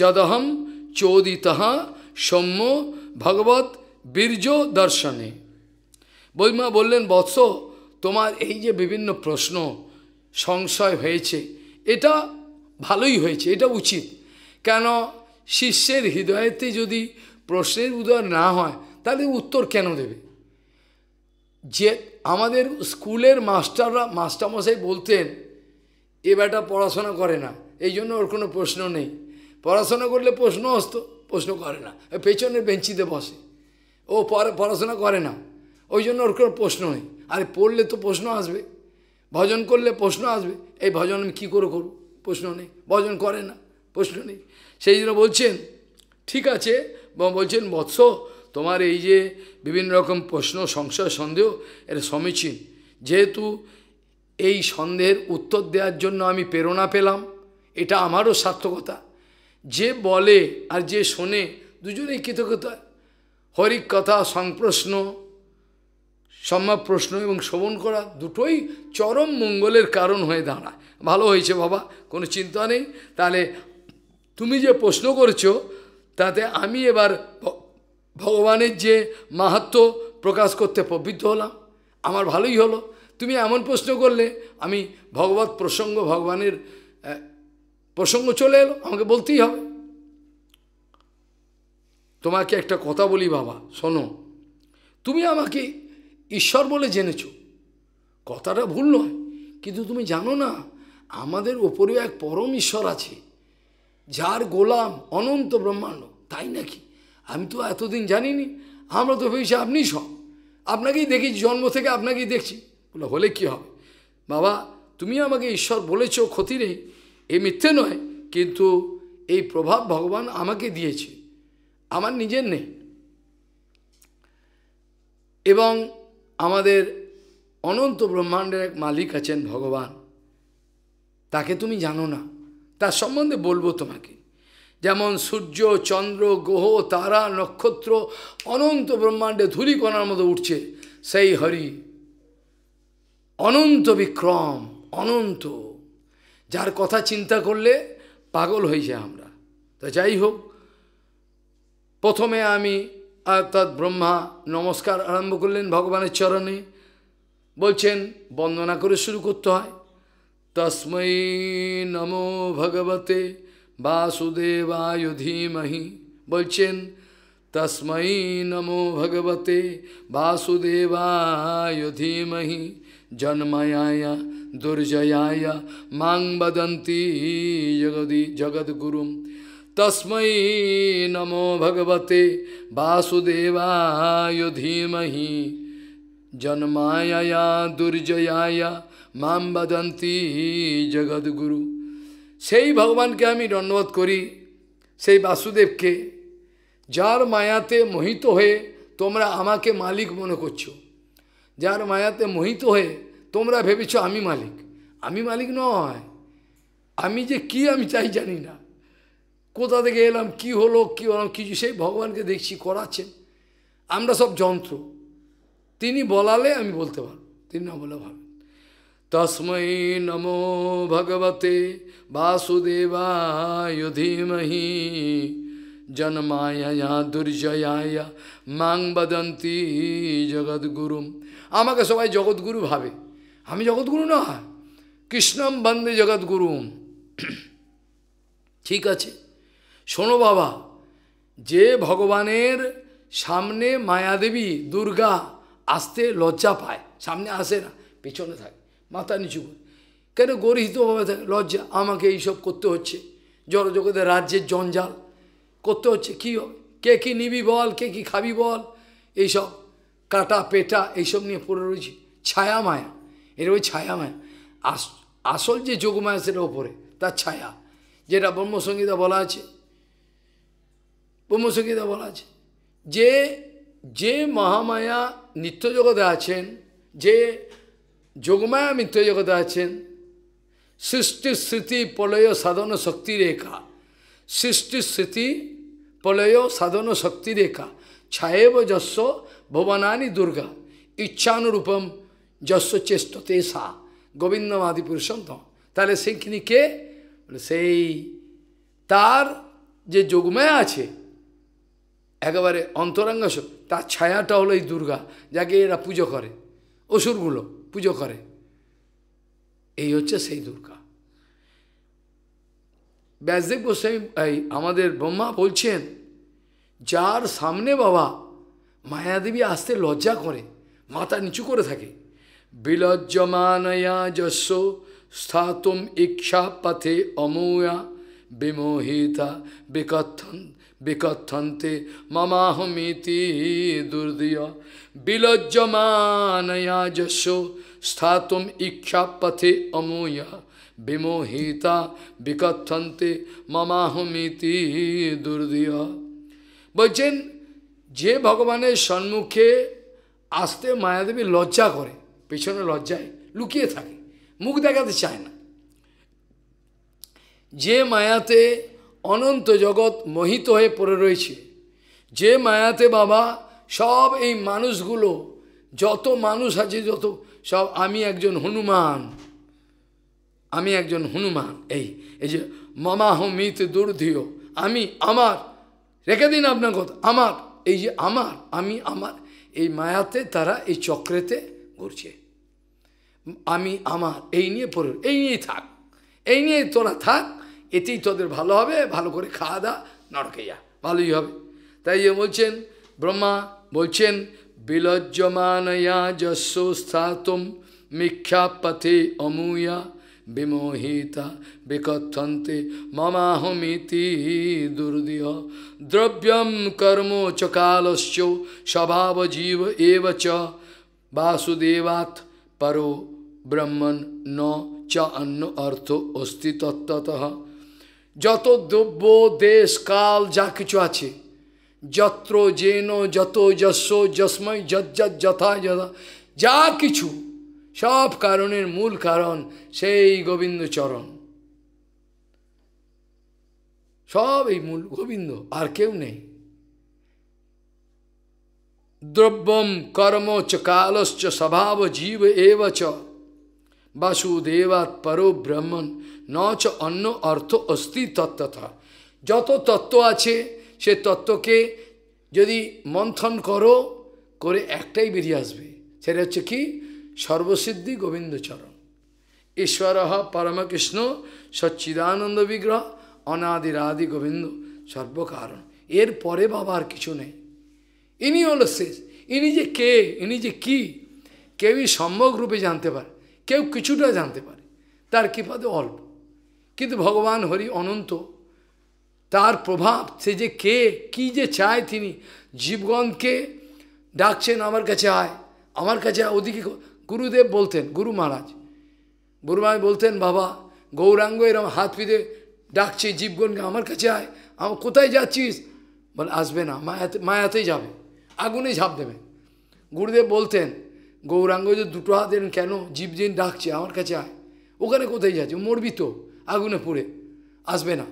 যদহম চোদিত সম্য ভগবত বীর্য দর্শনে বৈমা বললেন বৎস তোমার এই যে বিভিন্ন প্রশ্ন সংশয় হয়েছে এটা ভালোই হয়েছে এটা উচিত কেন শিষ্যের হৃদয়েতে যদি প্রশ্নের উদয় না হয় তাহলে উত্তর কেন দেবে যে আমাদের স্কুলের মাস্টাররা মাস্টারমশাই বলতেন এ বেটা পড়াশোনা করে না এই জন্য ওর কোনো প্রশ্ন নেই পড়াশোনা করলে প্রশ্ন আসতো প্রশ্ন করে না পেছনের বেঞ্চিতে বসে ও পড়াশোনা করে না ওই জন্য ওর কোনো প্রশ্ন নেই আরে পড়লে তো প্রশ্ন আসবে ভজন করলে প্রশ্ন আসবে এই ভজন আমি কী করে করব প্রশ্ন নেই ভজন করে না প্রশ্ন নেই সেই জন্য বলছেন ঠিক আছে বলছেন বৎস তোমার এই যে বিভিন্ন রকম প্রশ্ন সংশয় সন্দেহ এটা সমীচীন যেহেতু এই সন্দেহের উত্তর দেওয়ার জন্য আমি প্রেরণা পেলাম এটা আমারও সার্থকতা যে বলে আর যে শোনে দুজনেই কৃতজ্ঞতা হরিক কথা সংপ্রশ্ন সম্ভব প্রশ্ন এবং শ্রবণ করা দুটোই চরম মঙ্গলের কারণ হয়ে দাঁড়ায় ভালো হয়েছে বাবা কোনো চিন্তা নেই তাহলে তুমি যে প্রশ্ন করছো তাতে আমি এবার ভগবানের যে মাহাত্ম প্রকাশ করতে প্রবৃদ্ধ হলাম আমার ভালোই হলো তুমি এমন প্রশ্ন করলে আমি ভগবত প্রসঙ্গ ভগবানের প্রসঙ্গ চলে এলো আমাকে বলতেই হবে তোমাকে একটা কথা বলি বাবা শোনো তুমি আমাকে ঈশ্বর বলে জেনেছ কথাটা ভুল নয় কিন্তু তুমি জানো না আমাদের ওপরেও এক পরম ঈশ্বর আছে যার গোলাম অনন্ত ব্রহ্মাণ্ড তাই নাকি আমি তো এতদিন জানিনি আমরা তো ভেবেছি আপনি সব আপনাকেই দেখি জন্ম থেকে আপনাকেই দেখছি বলে হলে কি হবে বাবা তুমি আমাকে ঈশ্বর বলেছ ক্ষতি নেই এ মিথ্যে নয় কিন্তু এই প্রভাব ভগবান আমাকে দিয়েছে আমার নিজের নেই এবং আমাদের অনন্ত ব্রহ্মাণ্ডের এক মালিক আছেন ভগবান তাকে তুমি জানো না তার সম্বন্ধে বলবো তোমাকে যেমন সূর্য চন্দ্র গ্রহ তারা নক্ষত্র অনন্ত ব্রহ্মাণ্ডে ধূলিকণার মতো উঠছে সেই হরি অনন্ত বিক্রম অনন্ত যার কথা চিন্তা করলে পাগল হয়ে যায় আমরা তো যাই হোক প্রথমে আমি অর্থাৎ ব্রহ্মা নমস্কার আরম্ভ করলেন ভগবানের চরণে বলছেন বন্দনা করে শুরু করতে হয় তস্মৈ নমো ভগবতে বাসুদেবায় ধীমহি বলছেন তস্মৈ নমো ভগবতে বাসুদেবায়ু ধীমহি জন্মায় দুর্জয়ায় মাং বদন্তি জগদি জগদ্গুরুম তস্মৈ নমো ভগবতে বাসুদেবায় ধীমহি জন্মায়া দুর্জয়ায়া মাম বদন্তি জগদ্গুরু সেই ভগবানকে আমি দণ্ডবোধ করি সেই বাসুদেবকে যার মায়াতে মোহিত হয়ে তোমরা আমাকে মালিক মনে করছো যার মায়াতে মোহিত হয়ে তোমরা ভেবেছ আমি মালিক আমি মালিক নয় আমি যে কি আমি চাই জানি না কোথা থেকে এলাম কি হলো কী হলাম কিছু সেই ভগবানকে দেখছি করাচ্ছেন আমরা সব যন্ত্র তিনি বলালে আমি বলতে পারব তিনি না বলে ভাবেন তস্মৈ নমো ভগবতে বাসুদেবায় ধীমহি জন্মায়া দুর্জয়ায়া মাং বদন্তি জগদ্গুরুম আমাকে সবাই জগৎগুরু ভাবে আমি জগৎগুরু না কৃষ্ণম বন্দে জগৎগুরুম ঠিক আছে শোনো বাবা যে ভগবানের সামনে মায়াদেবী দুর্গা আসতে লজ্জা পায় সামনে আসে না পেছনে থাকে মাথা নিচু করে কেন গর্হিতভাবে থাকে লজ্জা আমাকে এইসব করতে হচ্ছে জড়জগতের রাজ্যের জঞ্জাল করতে হচ্ছে কী কে কী নিবি বল কে কী খাবি বল এইসব কাটা পেটা এইসব নিয়ে পড়ে রয়েছি ছায়া মায়া এর ওই ছায়া মায়া আস আসল যে যোগমায়া সেটা ওপরে তার ছায়া যেটা ব্রহ্মসঙ্গীতা বলা আছে ব্রহ্মসঙ্গীতে বলা আছে যে যে মহামায়া নিত্যজগতে আছেন যে যোগমায়া নিত্যজগতে আছেন সৃষ্টি স্মৃতি প্রলয় সাধন শক্তি রেখা সৃষ্টি স্মৃতি প্রলয় সাধন শক্তি রেখা ছায়েব যশ ভবনানি দুর্গা ইচ্ছানুরূপম যশ চেষ্টতে সা গোবিন্দ মাদি পুরুষন্ত তাহলে সেইখানি কে সেই তার যে যোগমায়া আছে একেবারে অন্তরঙ্গ তার ছায়াটা হলো এই দুর্গা যাকে এরা পুজো করে অসুরগুলো পুজো করে এই হচ্ছে সেই দুর্গা ব্যাসদেব গোস্বামী এই আমাদের ব্রহ্মা বলছেন যার সামনে বাবা মায়াদেবী আসতে লজ্জা করে মাথা নিচু করে থাকে বিলজ্জমানয়া যশ স্থাতম ইচ্ছা পথে অমূয়া বিমোহিতা বিকথন বিকথন্তে মমাহমিতি দুর্দীয় বিলজ্জমানয়া স্থাতুম ইচ্ছা পথে অমুয়া বিমোহিতা বিকথন্তে মমাহমিতি দুর্দীয় বলছেন যে ভগবানের সম্মুখে আসতে মায়াদেবী লজ্জা করে পেছনে লজ্জায় লুকিয়ে থাকে মুখ দেখাতে চায় না যে মায়াতে অনন্ত জগৎ মোহিত হয়ে পড়ে রয়েছে যে মায়াতে বাবা সব এই মানুষগুলো যত মানুষ আছে যত সব আমি একজন হনুমান আমি একজন হনুমান এই এই যে মামাহ মিত দুর্ধিও আমি আমার রেখে দিন আপনার কথা আমার এই যে আমার আমি আমার এই মায়াতে তারা এই চক্রেতে ঘুরছে আমি আমার এই নিয়ে পড়ে এই নিয়েই থাক এই নিয়ে তোরা থাক এতেই তোদের ভালো হবে ভালো করে খাওয়া দাওয়া নরকে যা ভালোই হবে তাই যে বলছেন ব্রহ্মা বলছেন বিলজ্জমানয়া যশ স্থাতম মিক্ষা পথে অমূয়া বিমোহিতা বিকথন্তে মমাহমিতি দুর্দিহ দ্রব্যম কর্ম চকালশ্চ স্বভাব জীব এব বাসুদেবাত পর ব্রহ্মণ ন চ অন্য অর্থ অস্তিতত্ত্বতঃ যত দ্রব্য দেশ কাল যা কিছু আছে যত্র জেন যত যস্য যস্ময় যজ্জত যথা যথা যা কিছু সব কারণের মূল কারণ সেই গোবিন্দচরণ সব এই মূল গোবিন্দ আর কেউ নেই দ্রব্যম কর্ম চ কালশ্চ স্বভাব জীব এব চ বাসুদেবাৎ পরো ব্রহ্মণ নচ অন্য অর্থ অস্থি তত্ত্বতা যত তত্ত্ব আছে সে তত্ত্বকে যদি মন্থন করো করে একটাই বেরিয়ে আসবে সেটা হচ্ছে কি সর্বসিদ্ধি গোবিন্দচরণ ঈশ্বর পরমকৃষ্ণ সচ্চিদানন্দ বিগ্রহ অনাদিরাদি গোবিন্দ সর্বকারণ এর পরে বাবার কিছু নেই ইনি হলো শেষ ইনি যে কে ইনি যে কি কেউই সম্যক রূপে জানতে পারে কেউ কিছুটা জানতে পারে তার কৃপাতে অল্প কিন্তু ভগবান হরি অনন্ত তার প্রভাব সে যে কে কি যে চায় তিনি জীবগণকে ডাকছেন আমার কাছে আয় আমার কাছে ওদিকে গুরুদেব বলতেন গুরু মহারাজ গুরু মহারাজ বলতেন বাবা গৌরাঙ্গ এরম হাত পিতে ডাকছে জীবগণকে আমার কাছে আয় আমার কোথায় যাচ্ছিস বলে আসবে না মায়াতে মায়াতেই যাবে আগুনে ঝাঁপ দেবে গুরুদেব বলতেন গৌরাঙ্গ যে দুটো হাত কেন জীব ডাকছে আমার কাছে আয় ওখানে কোথায় যাচ্ছে মরবি তো আগুনে পুড়ে আসবে না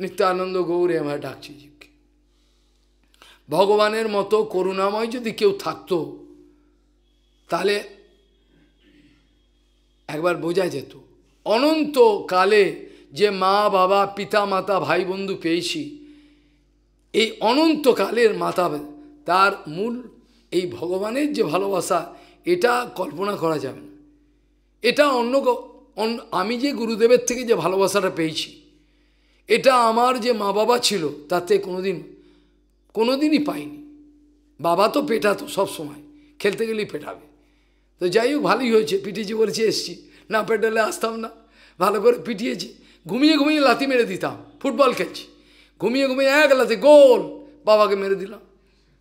নিত্যানন্দ গৌরে আমায় ডাকছি জীবকে ভগবানের মতো করুণাময় যদি কেউ থাকতো তাহলে একবার বোঝা যেত অনন্ত কালে যে মা বাবা পিতা মাতা ভাই বন্ধু পেয়েছি এই অনন্তকালের মাতা তার মূল এই ভগবানের যে ভালোবাসা এটা কল্পনা করা যাবে না এটা অন্য আমি যে গুরুদেবের থেকে যে ভালোবাসাটা পেয়েছি এটা আমার যে মা বাবা ছিল তাতে কোনোদিন কোনোদিনই পাইনি বাবা তো পেটাতো সবসময় খেলতে গেলেই পেটাবে তো যাই হোক ভালোই হয়েছে পিটিয়েছি বলেছি এসছি না পেটালে আসতাম না ভালো করে পিটিয়েছি ঘুমিয়ে ঘুমিয়ে লাথি মেরে দিতাম ফুটবল খেলছি ঘুমিয়ে ঘুমিয়ে এক লাথি গোল বাবাকে মেরে দিলাম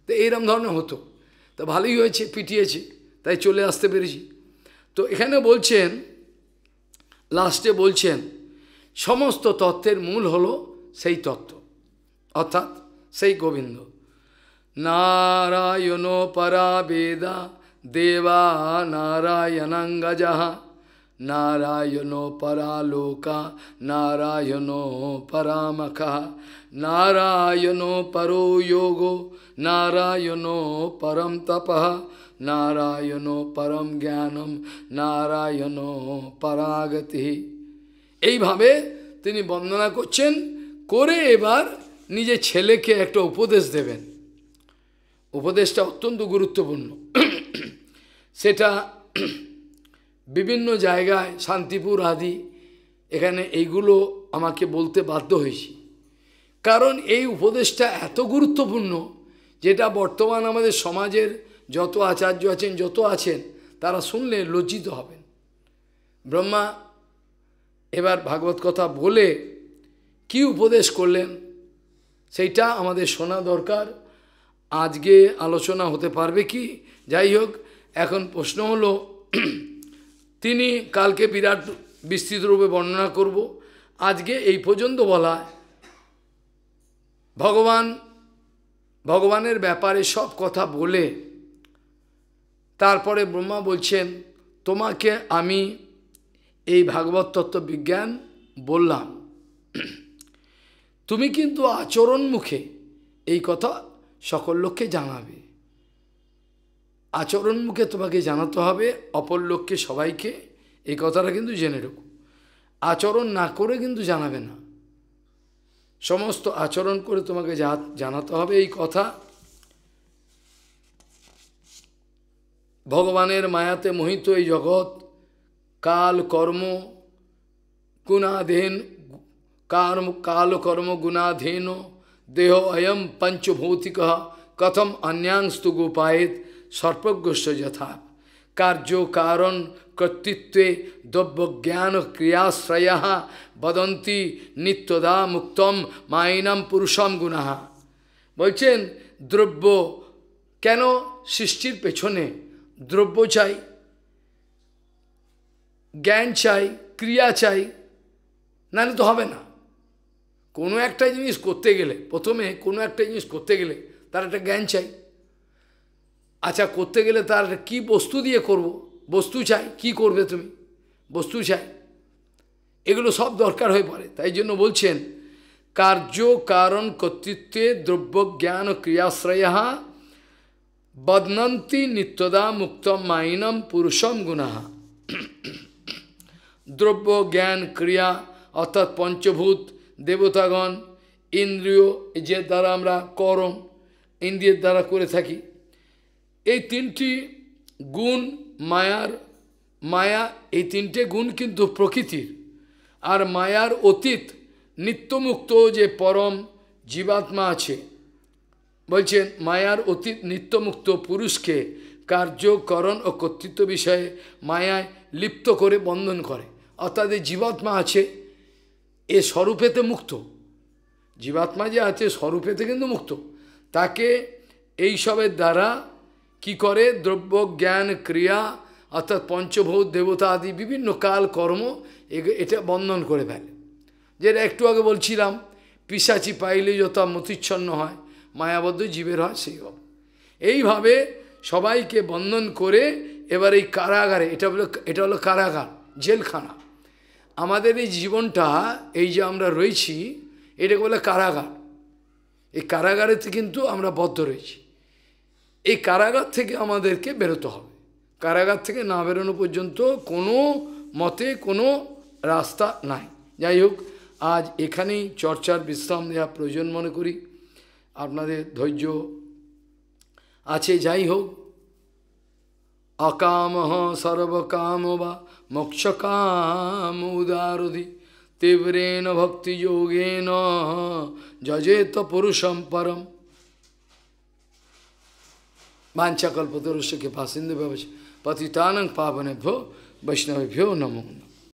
তো এইরকম ধরনের হতো তো ভালোই হয়েছে পিটিয়েছে তাই চলে আসতে পেরেছি তো এখানে বলছেন লাস্টে বলছেন সমস্ত তত্ত্বের মূল হলো সেই তত্ত্ব অর্থাৎ সেই গোবিন্দ নারায়ণ পরা বেদা দেবা নারায়ণাঙ্গজাহা নারায়ণ লোকা নারায়ণ মখা নারায়ণ পরো যোগ নারায়ণ পরম তপহ নারায়ণ পরম জ্ঞানম নারায়ণ পরাগতি এইভাবে তিনি বন্দনা করছেন করে এবার নিজের ছেলেকে একটা উপদেশ দেবেন উপদেশটা অত্যন্ত গুরুত্বপূর্ণ সেটা বিভিন্ন জায়গায় শান্তিপুর আদি এখানে এইগুলো আমাকে বলতে বাধ্য হয়েছি কারণ এই উপদেশটা এত গুরুত্বপূর্ণ যেটা বর্তমান আমাদের সমাজের যত আচার্য আছেন যত আছেন তারা শুনলে লজ্জিত হবেন ব্রহ্মা এবার ভাগবত কথা বলে কি উপদেশ করলেন সেইটা আমাদের শোনা দরকার আজকে আলোচনা হতে পারবে কি যাই হোক এখন প্রশ্ন হলো তিনি কালকে বিরাট বিস্তৃত রূপে বর্ণনা করব আজকে এই পর্যন্ত বলা ভগবান ভগবানের ব্যাপারে সব কথা বলে তারপরে ব্রহ্মা বলছেন তোমাকে আমি এই ভাগবত তত্ত্ব বিজ্ঞান বললাম তুমি কিন্তু আচরণ মুখে এই কথা সকল লোককে জানাবে আচরণ মুখে তোমাকে জানাতে হবে অপর লোককে সবাইকে এই কথাটা কিন্তু জেনে রেখো আচরণ না করে কিন্তু জানাবে না সমস্ত আচরণ করে তোমাকে জানাতে হবে এই কথা ভগবানের মায়াতে মোহিত এই জগৎ কাল কর্ম গুণাধীন কার্ম কাল কর্ম গুণাধীন দেহ অয়ম পঞ্চভৌতিক কথম অন্যাংস্তু গোপায়েত সর্পগ্রস্য যথা কার্য কারণ কর্তৃত্বে দ্রব্যজ্ঞান ক্রিয়াশ্রয় বদন্তি নিত্যদা মুক্তম মাইনাম পুরুষম গুণাহা বলছেন দ্রব্য কেন সৃষ্টির পেছনে দ্রব্য চাই জ্ঞান চাই ক্রিয়া চাই নাহলে তো হবে না কোনো একটা জিনিস করতে গেলে প্রথমে কোনো একটা জিনিস করতে গেলে তার একটা জ্ঞান চাই আচ্ছা করতে গেলে তার কি বস্তু দিয়ে করব বস্তু চাই কি করবে তুমি বস্তু চাই এগুলো সব দরকার হয়ে পড়ে তাই জন্য বলছেন কার্য কারণ কর্তৃত্বে দ্রব্য জ্ঞান ক্রিয়াশ্রয় বদনন্তি নিত্যদা মুক্তম মাইনম পুরুষম গুণাহা দ্রব্য জ্ঞান ক্রিয়া অর্থাৎ পঞ্চভূত দেবতাগণ ইন্দ্রিয় যে দ্বারা আমরা করম ইন্দ্রিয়ের দ্বারা করে থাকি এই তিনটি গুণ মায়ার মায়া এই তিনটে গুণ কিন্তু প্রকৃতির আর মায়ার অতীত নিত্যমুক্ত যে পরম জীবাত্মা আছে বলছেন মায়ার অতীত নিত্যমুক্ত পুরুষকে কার্যকরণ ও কর্তৃত্ব বিষয়ে মায়ায় লিপ্ত করে বন্ধন করে অর্থাৎ এই জীবাত্মা আছে এ স্বরূপেতে মুক্ত জীবাত্মা যে আছে স্বরূপেতে কিন্তু মুক্ত তাকে এইসবের দ্বারা কি করে দ্রব্য জ্ঞান ক্রিয়া অর্থাৎ পঞ্চভূত দেবতা আদি বিভিন্ন কাল কর্ম এটা বন্ধন করে ফেলে যেটা একটু আগে বলছিলাম পিসাচি পাইলে যথা মতিচ্ছন্ন হয় মায়াবদ্ধ জীবের হয় সেই হবে এইভাবে সবাইকে বন্ধন করে এবার এই কারাগারে এটা হলো এটা হলো কারাগার জেলখানা আমাদের এই জীবনটা এই যে আমরা রয়েছি এটাকে বলে কারাগার এই কারাগারেতে কিন্তু আমরা বদ্ধ রয়েছি এই কারাগার থেকে আমাদেরকে বেরোতে হবে কারাগার থেকে না বেরোনো পর্যন্ত কোনো মতে কোনো রাস্তা নাই যাই হোক আজ এখানেই চর্চার বিশ্রাম দেওয়া প্রয়োজন মনে করি আপনাদের ধৈর্য আছে যাই হোক অকামহ সর্বকাম বা মোক্ষকাম উদারধি তীব্রেণ ভক্তিযোগেন যজেত পুরুষম পরম বাঞ্ছাকল্পতরুষ্যকে পাসিন্দু পতিতানং পাবনেভ্য বৈষ্ণবেভ্যো নমো নম